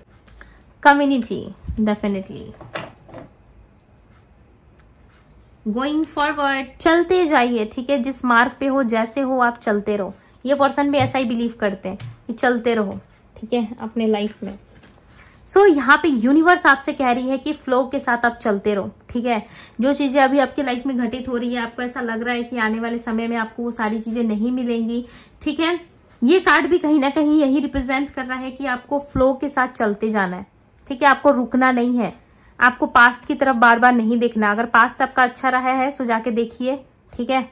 कम्युनिटी डेफिनेटली गोइंग फॉरवर्ड चलते जाइए ठीक है जिस मार्ग पे हो जैसे हो आप चलते रहो ये पर्सन भी ऐसा ही बिलीव करते हैं कि चलते रहो ठीक है अपने लाइफ में सो so, यहाँ पे यूनिवर्स आपसे कह रही है कि फ्लो के साथ आप चलते रहो ठीक है जो चीज़ें अभी आपकी लाइफ में घटित हो रही है आपको ऐसा लग रहा है कि आने वाले समय में आपको वो सारी चीज़ें नहीं मिलेंगी ठीक है ये कार्ड भी कहीं ना कहीं यही रिप्रेजेंट कर रहा है कि आपको फ्लो के साथ चलते जाना है ठीक है आपको रुकना नहीं है आपको पास्ट की तरफ बार बार नहीं देखना अगर पास्ट आपका अच्छा रहा है सो जाके देखिए ठीक है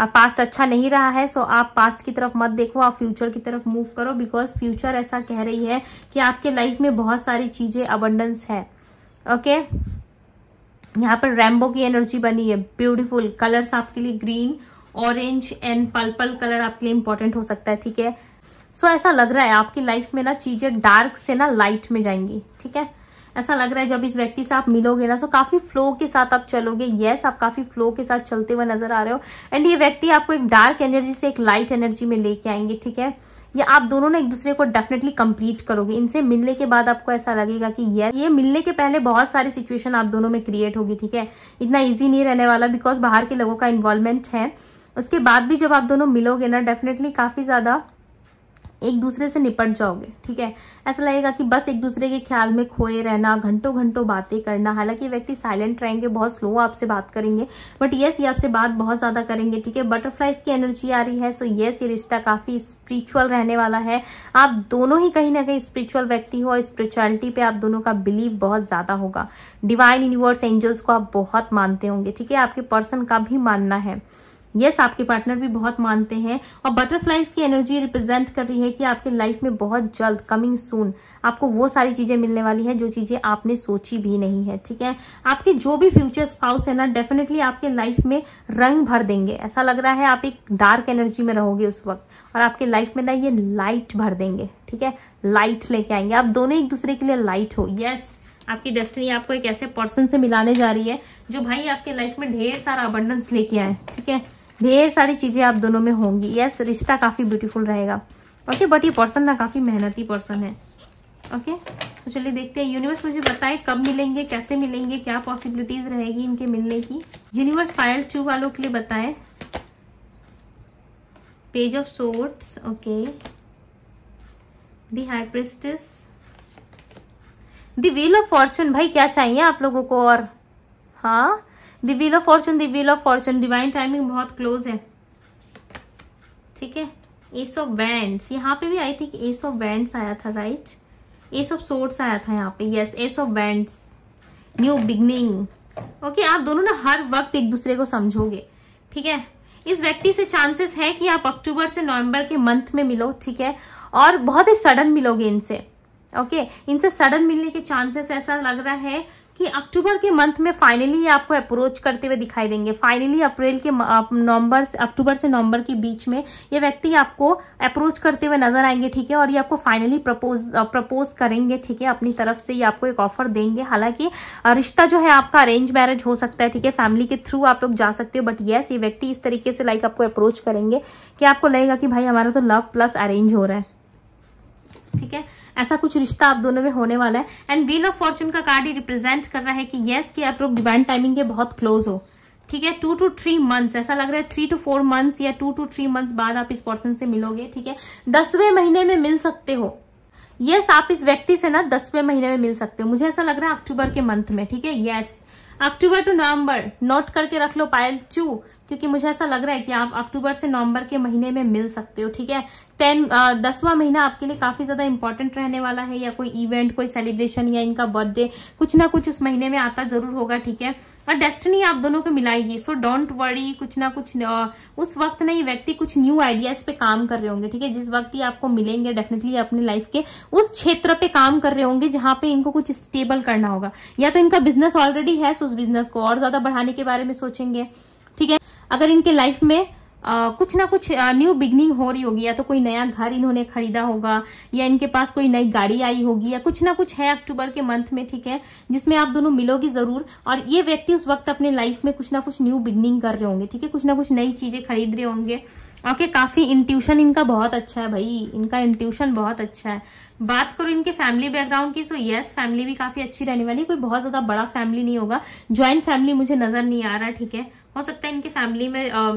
आप पास्ट अच्छा नहीं रहा है सो आप पास्ट की तरफ मत देखो आप फ्यूचर की तरफ मूव करो बिकॉज फ्यूचर ऐसा कह रही है कि आपके लाइफ में बहुत सारी चीज़ें अबंडेंस है ओके यहाँ पर रेम्बो की एनर्जी बनी है ब्यूटीफुल कलर्स आपके लिए green orange and purple colour आपके लिए इंपॉर्टेंट हो सकता है ठीक है सो so, ऐसा लग रहा है आपकी लाइफ में ना चीजें डार्क से ना लाइट में जाएंगी ठीक है ऐसा लग रहा है जब इस व्यक्ति से आप मिलोगे ना सो काफी फ्लो के साथ आप चलोगे येस आप काफी फ्लो के साथ चलते हुए नजर आ रहे हो एंड ये व्यक्ति आपको एक डार्क एनर्जी से एक लाइट एनर्जी में लेके आएंगे ठीक है या आप दोनों ना एक दूसरे को डेफिनेटली कंप्लीट करोगे इनसे मिलने के बाद आपको ऐसा लगेगा कि ये ये मिलने के पहले बहुत सारी सिचुएशन आप दोनों में क्रिएट होगी ठीक है इतना ईजी नहीं रहने वाला बिकॉज बाहर के लोगों का इन्वॉल्वमेंट है उसके बाद भी जब आप दोनों मिलोगे ना डेफिनेटली काफ़ी ज़्यादा एक दूसरे से निपट जाओगे ठीक है ऐसा लगेगा कि बस एक दूसरे के ख्याल में खोए रहना घंटों घंटों बातें करना हालांकि व्यक्ति साइलेंट रहेंगे बहुत स्लो आपसे बात करेंगे बट यस ये आपसे बात बहुत ज़्यादा करेंगे ठीक है बटरफ्लाइज की एनर्जी आ रही है सो यस ये रिश्ता काफ़ी स्पिरिचुअल रहने वाला है आप दोनों ही कहीं ना कहीं स्पिरिचुअल व्यक्ति हो और स्पिरिचुअलिटी पे आप दोनों का बिलीव बहुत ज़्यादा होगा डिवाइन यूनिवर्स एंजल्स को आप बहुत मानते होंगे ठीक है आपके पर्सन का भी मानना है यस आपके पार्टनर भी बहुत मानते हैं और बटरफ्लाइज की एनर्जी रिप्रेजेंट कर रही है कि आपके लाइफ में बहुत जल्द कमिंग सून आपको वो सारी चीजें मिलने वाली है जो चीजें आपने सोची भी नहीं है ठीक है आपके जो भी फ्यूचर स्पाउस है ना डेफिनेटली आपके लाइफ में रंग भर देंगे ऐसा लग रहा है आप एक डार्क एनर्जी में रहोगे उस वक्त और आपके लाइफ में ना ये लाइट भर देंगे ठीक है लाइट लेके आएंगे आप दोनों एक दूसरे के लिए लाइट हो यस आपकी डेस्टिनी आपको एक ऐसे पर्सन से मिलाने जा रही है जो भाई आपके लाइफ में ढेर सारा अबंडेंस लेके आए ठीक है ढेर सारी चीज़ें आप दोनों में होंगी यस रिश्ता काफ़ी ब्यूटीफुल रहेगा ओके बट ये पर्सन ना काफ़ी मेहनती पर्सन है ओके तो चलिए देखते हैं यूनिवर्स मुझे बताए कब मिलेंगे कैसे मिलेंगे क्या पॉसिबिलिटीज रहेगी इनके मिलने की यूनिवर्स फाइल टू वालों के लिए बताए page of swords okay the high priestess the wheel of fortune भाई क्या चाहिए आप लोगों को और हाँ the wheel of fortune the wheel of fortune divine timing बहुत क्लोज है ठीक है एस ऑफ बैंड यहाँ पे भी आई थिंक एस ऑफ बैंड आया था राइट एस ऑफ सोर्ट्स आया था यहाँ पे यस एस ऑफ बैंड न्यू बिगनिंग ओके आप दोनों ना हर वक्त एक दूसरे को समझोगे ठीक है इस व्यक्ति से चांसेस है कि आप अक्टूबर से नवंबर के मंथ में मिलो ठीक है और बहुत ही सडन मिलोगे इनसे ओके इनसे सडन मिलने के चांसेस ऐसा लग रहा है कि अक्टूबर के मंथ में फाइनली ये आपको अप्रोच करते हुए दिखाई देंगे फाइनली अप्रैल के नवंबर से अक्टूबर से नवंबर के बीच में ये व्यक्ति आपको अप्रोच करते हुए नजर आएंगे ठीक है और ये आपको फाइनली प्रपोज प्रपोज करेंगे ठीक है अपनी तरफ से ये आपको एक ऑफर देंगे हालांकि रिश्ता जो है आपका अरेंज मैरिज हो सकता है ठीक है फैमिली के थ्रू आप लोग जा सकते हो बट येस ये व्यक्ति इस तरीके से लाइक आपको अप्रोच करेंगे कि आपको लगेगा कि भाई हमारा तो लव प्लस अरेंज हो रहा है ठीक है ऐसा कुछ रिश्ता आप दोनों में होने वाला है एंड व्हील ऑफ फॉर्चून का कार्ड ही रिप्रेजेंट कर रहा है कि येस कि आप लोग डिवाइन टाइमिंग के बहुत क्लोज हो ठीक है टू टू थ्री मंथ्स ऐसा लग रहा है थ्री टू फोर मंथ्स या टू टू थ्री मंथ्स बाद आप इस पर्सन से मिलोगे ठीक है दसवें महीने में मिल सकते हो यस yes, आप इस व्यक्ति से ना दसवें महीने में मिल सकते हो मुझे ऐसा लग रहा है अक्टूबर के मंथ में ठीक है yes October to November note करके रख लो पायल टू क्योंकि मुझे ऐसा लग रहा है कि आप अक्टूबर से नवंबर के महीने में मिल सकते हो ठीक है टेन दसवां महीना आपके लिए काफ़ी ज़्यादा इंपॉर्टेंट रहने वाला है या कोई इवेंट कोई सेलिब्रेशन या इनका बर्थडे कुछ ना कुछ उस महीने में आता जरूर होगा ठीक है और डेस्टिनी आप दोनों को मिलाएगी सो डोंट वरी कुछ ना कुछ न, उस वक्त ना ये व्यक्ति कुछ न्यू आइडियाज़ पे काम कर रहे होंगे ठीक है जिस वक्त ये आपको मिलेंगे डेफिनेटली अपने लाइफ के उस क्षेत्र पे काम कर रहे होंगे जहां पे इनको कुछ स्टेबल करना होगा या तो इनका बिजनेस ऑलरेडी है सो उस बिजनेस को और ज़्यादा बढ़ाने के बारे में सोचेंगे ठीक है अगर इनके लाइफ में आ, कुछ ना कुछ न्यू बिगनिंग हो रही होगी या तो कोई नया घर इन्होंने खरीदा होगा या इनके पास कोई नई गाड़ी आई होगी या कुछ ना कुछ है अक्टूबर के मंथ में ठीक है जिसमें आप दोनों मिलोगे जरूर और ये व्यक्ति उस वक्त अपने लाइफ में कुछ ना कुछ न्यू बिगनिंग कर रहे होंगे ठीक है कुछ ना कुछ नई चीजें खरीद रहे होंगे ओके काफ़ी इंट्यूशन इनका बहुत अच्छा है भाई इनका इंट्यूशन बहुत अच्छा है बात करो इनके फैमिली बैकग्राउंड की सो यस फैमिली भी काफ़ी अच्छी रहने वाली है कोई बहुत ज़्यादा बड़ा फैमिली नहीं होगा ज्वाइंट फैमिली मुझे नज़र नहीं आ रहा ठीक है हो सकता है इनके फैमिली में आ,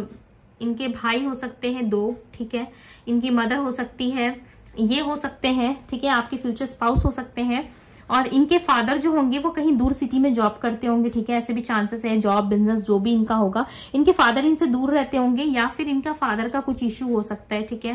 इनके भाई हो सकते हैं दो ठीक है इनकी मदर हो सकती है ये हो सकते हैं ठीक है आपके फ्यूचर स्पाउस हो सकते हैं और इनके फादर जो होंगे वो कहीं दूर सिटी में जॉब करते होंगे ठीक है ऐसे भी चांसेस है जॉब बिजनेस जो भी इनका होगा इनके फादर इनसे दूर रहते होंगे या फिर इनका फादर का कुछ इशू हो सकता है ठीक है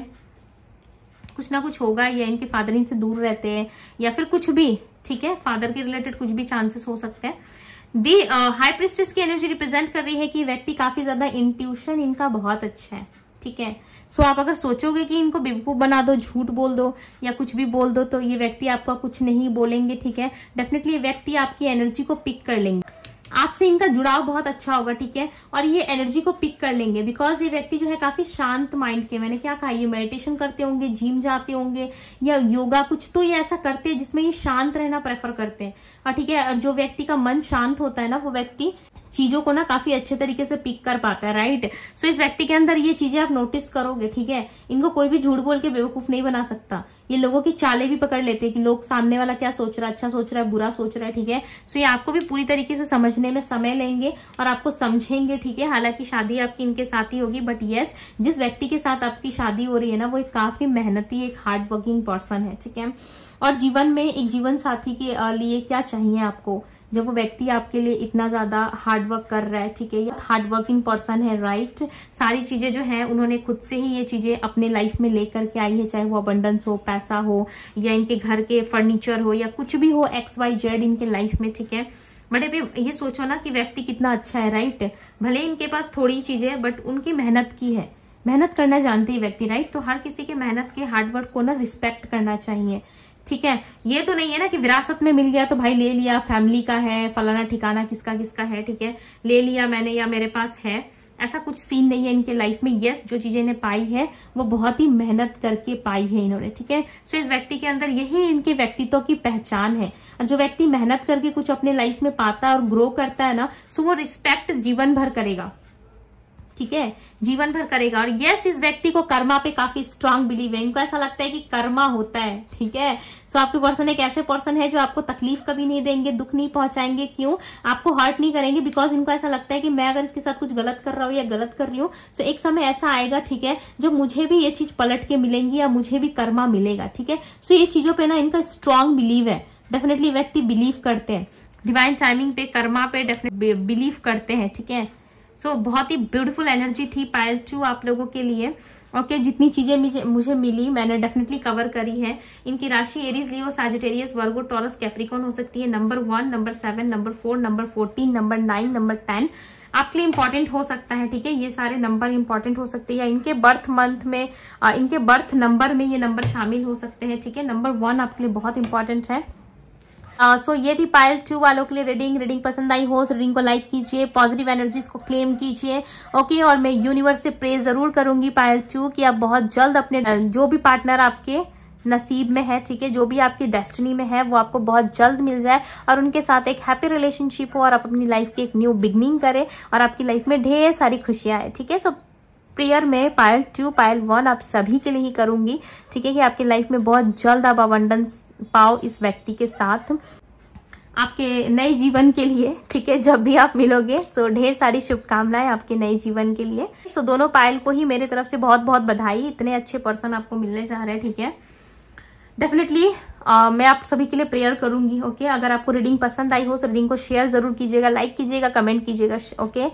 कुछ ना कुछ होगा या इनके फादर इनसे दूर रहते हैं या फिर कुछ भी ठीक है फादर के रिलेटेड कुछ भी चांसेस हो सकते हैं दी हाई प्रिस्टिस की एनर्जी रिप्रेजेंट कर रही है कि व्यक्ति काफी ज्यादा इंट्यूशन इनका बहुत अच्छा है ठीक है सो आप अगर सोचोगे कि इनको बेवकूफ़ बना दो झूठ बोल दो या कुछ भी बोल दो तो ये व्यक्ति आपका कुछ नहीं बोलेंगे ठीक है डेफिनेटली ये व्यक्ति आपकी एनर्जी को पिक कर लेंगे आपसे इनका जुड़ाव बहुत अच्छा होगा ठीक है और ये एनर्जी को पिक कर लेंगे बिकॉज ये व्यक्ति जो है काफी शांत माइंड के मैंने क्या कहा ये मेडिटेशन करते होंगे जिम जाते होंगे या योगा कुछ तो ये ऐसा करते हैं जिसमें ये शांत रहना प्रेफर करते हैं और ठीक है जो व्यक्ति का मन शांत होता है ना वो व्यक्ति चीजों को ना काफी अच्छे तरीके से पिक कर पाता है राइट सो so, इस व्यक्ति के अंदर ये चीजें आप नोटिस करोगे ठीक है इनको कोई भी झूठ बोल के बेवकूफ नहीं बना सकता ये लोगों की चालें भी पकड़ लेते हैं कि लोग सामने वाला क्या सोच रहा है अच्छा सोच रहा है बुरा सोच रहा है ठीक है सो ये आपको भी पूरी तरीके से समझने में समय लेंगे और आपको समझेंगे ठीक है हालांकि शादी आपकी इनके साथ ही होगी बट येस जिस व्यक्ति के साथ आपकी शादी हो रही है ना वो एक काफी मेहनती एक हार्ड वर्किंग पर्सन है ठीक है और जीवन में एक जीवन साथी के लिए क्या चाहिए आपको जब वो व्यक्ति आपके लिए इतना ज़्यादा हार्डवर्क कर रहा है ठीक है हार्डवर्किंग पर्सन है राइट सारी चीज़ें जो है उन्होंने खुद से ही ये चीज़ें अपने लाइफ में लेकर के आई है चाहे वो अबंडस हो पैसा हो या इनके घर के फर्नीचर हो या कुछ भी हो एक्स वाई जेड इनके लाइफ में ठीक है बट अभी ये सोचो ना कि व्यक्ति कितना अच्छा है राइट भले इनके पास थोड़ी चीज़ें है बट उनकी मेहनत की है मेहनत करना जानते ही व्यक्ति राइट तो हर किसी के मेहनत के हार्डवर्क को ना रिस्पेक्ट करना चाहिए ठीक है ये तो नहीं है ना कि विरासत में मिल गया तो भाई ले लिया फैमिली का है फलाना ठिकाना किसका किसका है ठीक है ले लिया मैंने या मेरे पास है ऐसा कुछ सीन नहीं है इनके लाइफ में यस जो चीजें इन्हें पाई है वो बहुत ही मेहनत करके पाई है इन्होंने ठीक है सो इस व्यक्ति के अंदर यही इनके व्यक्तित्व की पहचान है और जो व्यक्ति मेहनत करके कुछ अपने लाइफ में पाता है और ग्रो करता है ना सो वो रिस्पेक्ट जीवन भर करेगा ठीक है जीवन भर करेगा और यस इस व्यक्ति को कर्मा पे काफी स्ट्रांग बिलीव है इनको ऐसा लगता है कि कर्मा होता है ठीक है सो आपके पर्सन एक ऐसे पर्सन है जो आपको तकलीफ कभी नहीं देंगे दुख नहीं पहुंचाएंगे क्यों आपको हर्ट नहीं करेंगे बिकॉज इनको ऐसा लगता है कि मैं अगर इसके साथ कुछ गलत कर रहा हूँ या गलत कर रही हूँ सो एक समय ऐसा आएगा ठीक है जो मुझे भी ये चीज पलट के मिलेंगी या मुझे भी कर्मा मिलेगा ठीक है सो ये चीजों पर ना इनका स्ट्रांग बिलीव है डेफिनेटली व्यक्ति बिलीव करते हैं डिवाइन टाइमिंग पे कर्मा पे डेफिनेट बिलीव करते हैं ठीक है सो so, बहुत ही ब्यूटीफुल एनर्जी थी पायल टू आप लोगों के लिए ओके okay, जितनी चीज़ें मुझे मिली मैंने डेफिनेटली कवर करी है इनकी राशि Aries Leo Sagittarius Virgo Taurus Capricorn हो सकती है number one number seven number four number fourteen number nine number ten आपके लिए इंपॉर्टेंट हो सकता है ठीक है ये सारे नंबर इंपॉर्टेंट हो सकते हैं या इनके बर्थ मंथ में इनके बर्थ नंबर में ये नंबर शामिल हो सकते हैं ठीक है नंबर वन आपके लिए बहुत इंपॉर्टेंट है सो uh, so ये थी पायल टू वालों के लिए रीडिंग रीडिंग पसंद आई हो रीडिंग को लाइक कीजिए पॉजिटिव एनर्जीज को क्लेम कीजिए ओके और मैं यूनिवर्स से प्रे जरूर करूंगी पायल टू कि आप बहुत जल्द अपने uh, जो भी पार्टनर आपके नसीब में है ठीक है जो भी आपकी डेस्टिनी में है वो आपको बहुत जल्द मिल जाए और उनके साथ एक हैप्पी रिलेशनशिप हो और आप अपनी लाइफ की एक न्यू बिगनिंग करें और आपकी लाइफ में ढेर सारी खुशियां आए ठीक है सो प्रेयर में पायल टू पायल वन आप सभी के लिए ही करूंगी ठीक है कि आपकी लाइफ में बहुत जल्द आप अवंडेंस पाओ इस व्यक्ति के साथ आपके नए जीवन के लिए ठीक है जब भी आप मिलोगे सो ढेर सारी शुभकामनाएं आपके नए जीवन के लिए सो दोनों पायल को ही मेरे तरफ से बहुत बहुत बधाई इतने अच्छे पर्सन आपको मिलने जा रहे हैं ठीक है डेफिनेटली uh, मैं आप सभी के लिए प्रेयर करूंगी ओके okay? अगर आपको रीडिंग पसंद आई हो तो रीडिंग को शेयर जरूर कीजिएगा लाइक कीजिएगा कमेंट कीजिएगा ओके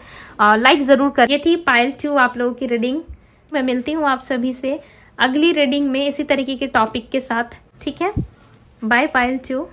लाइक जरूर कर ये थी पायल टू आप लोगों की रीडिंग मैं मिलती हूँ आप सभी से अगली रीडिंग में इसी तरीके के टॉपिक के साथ ठीक है बाय पायल टू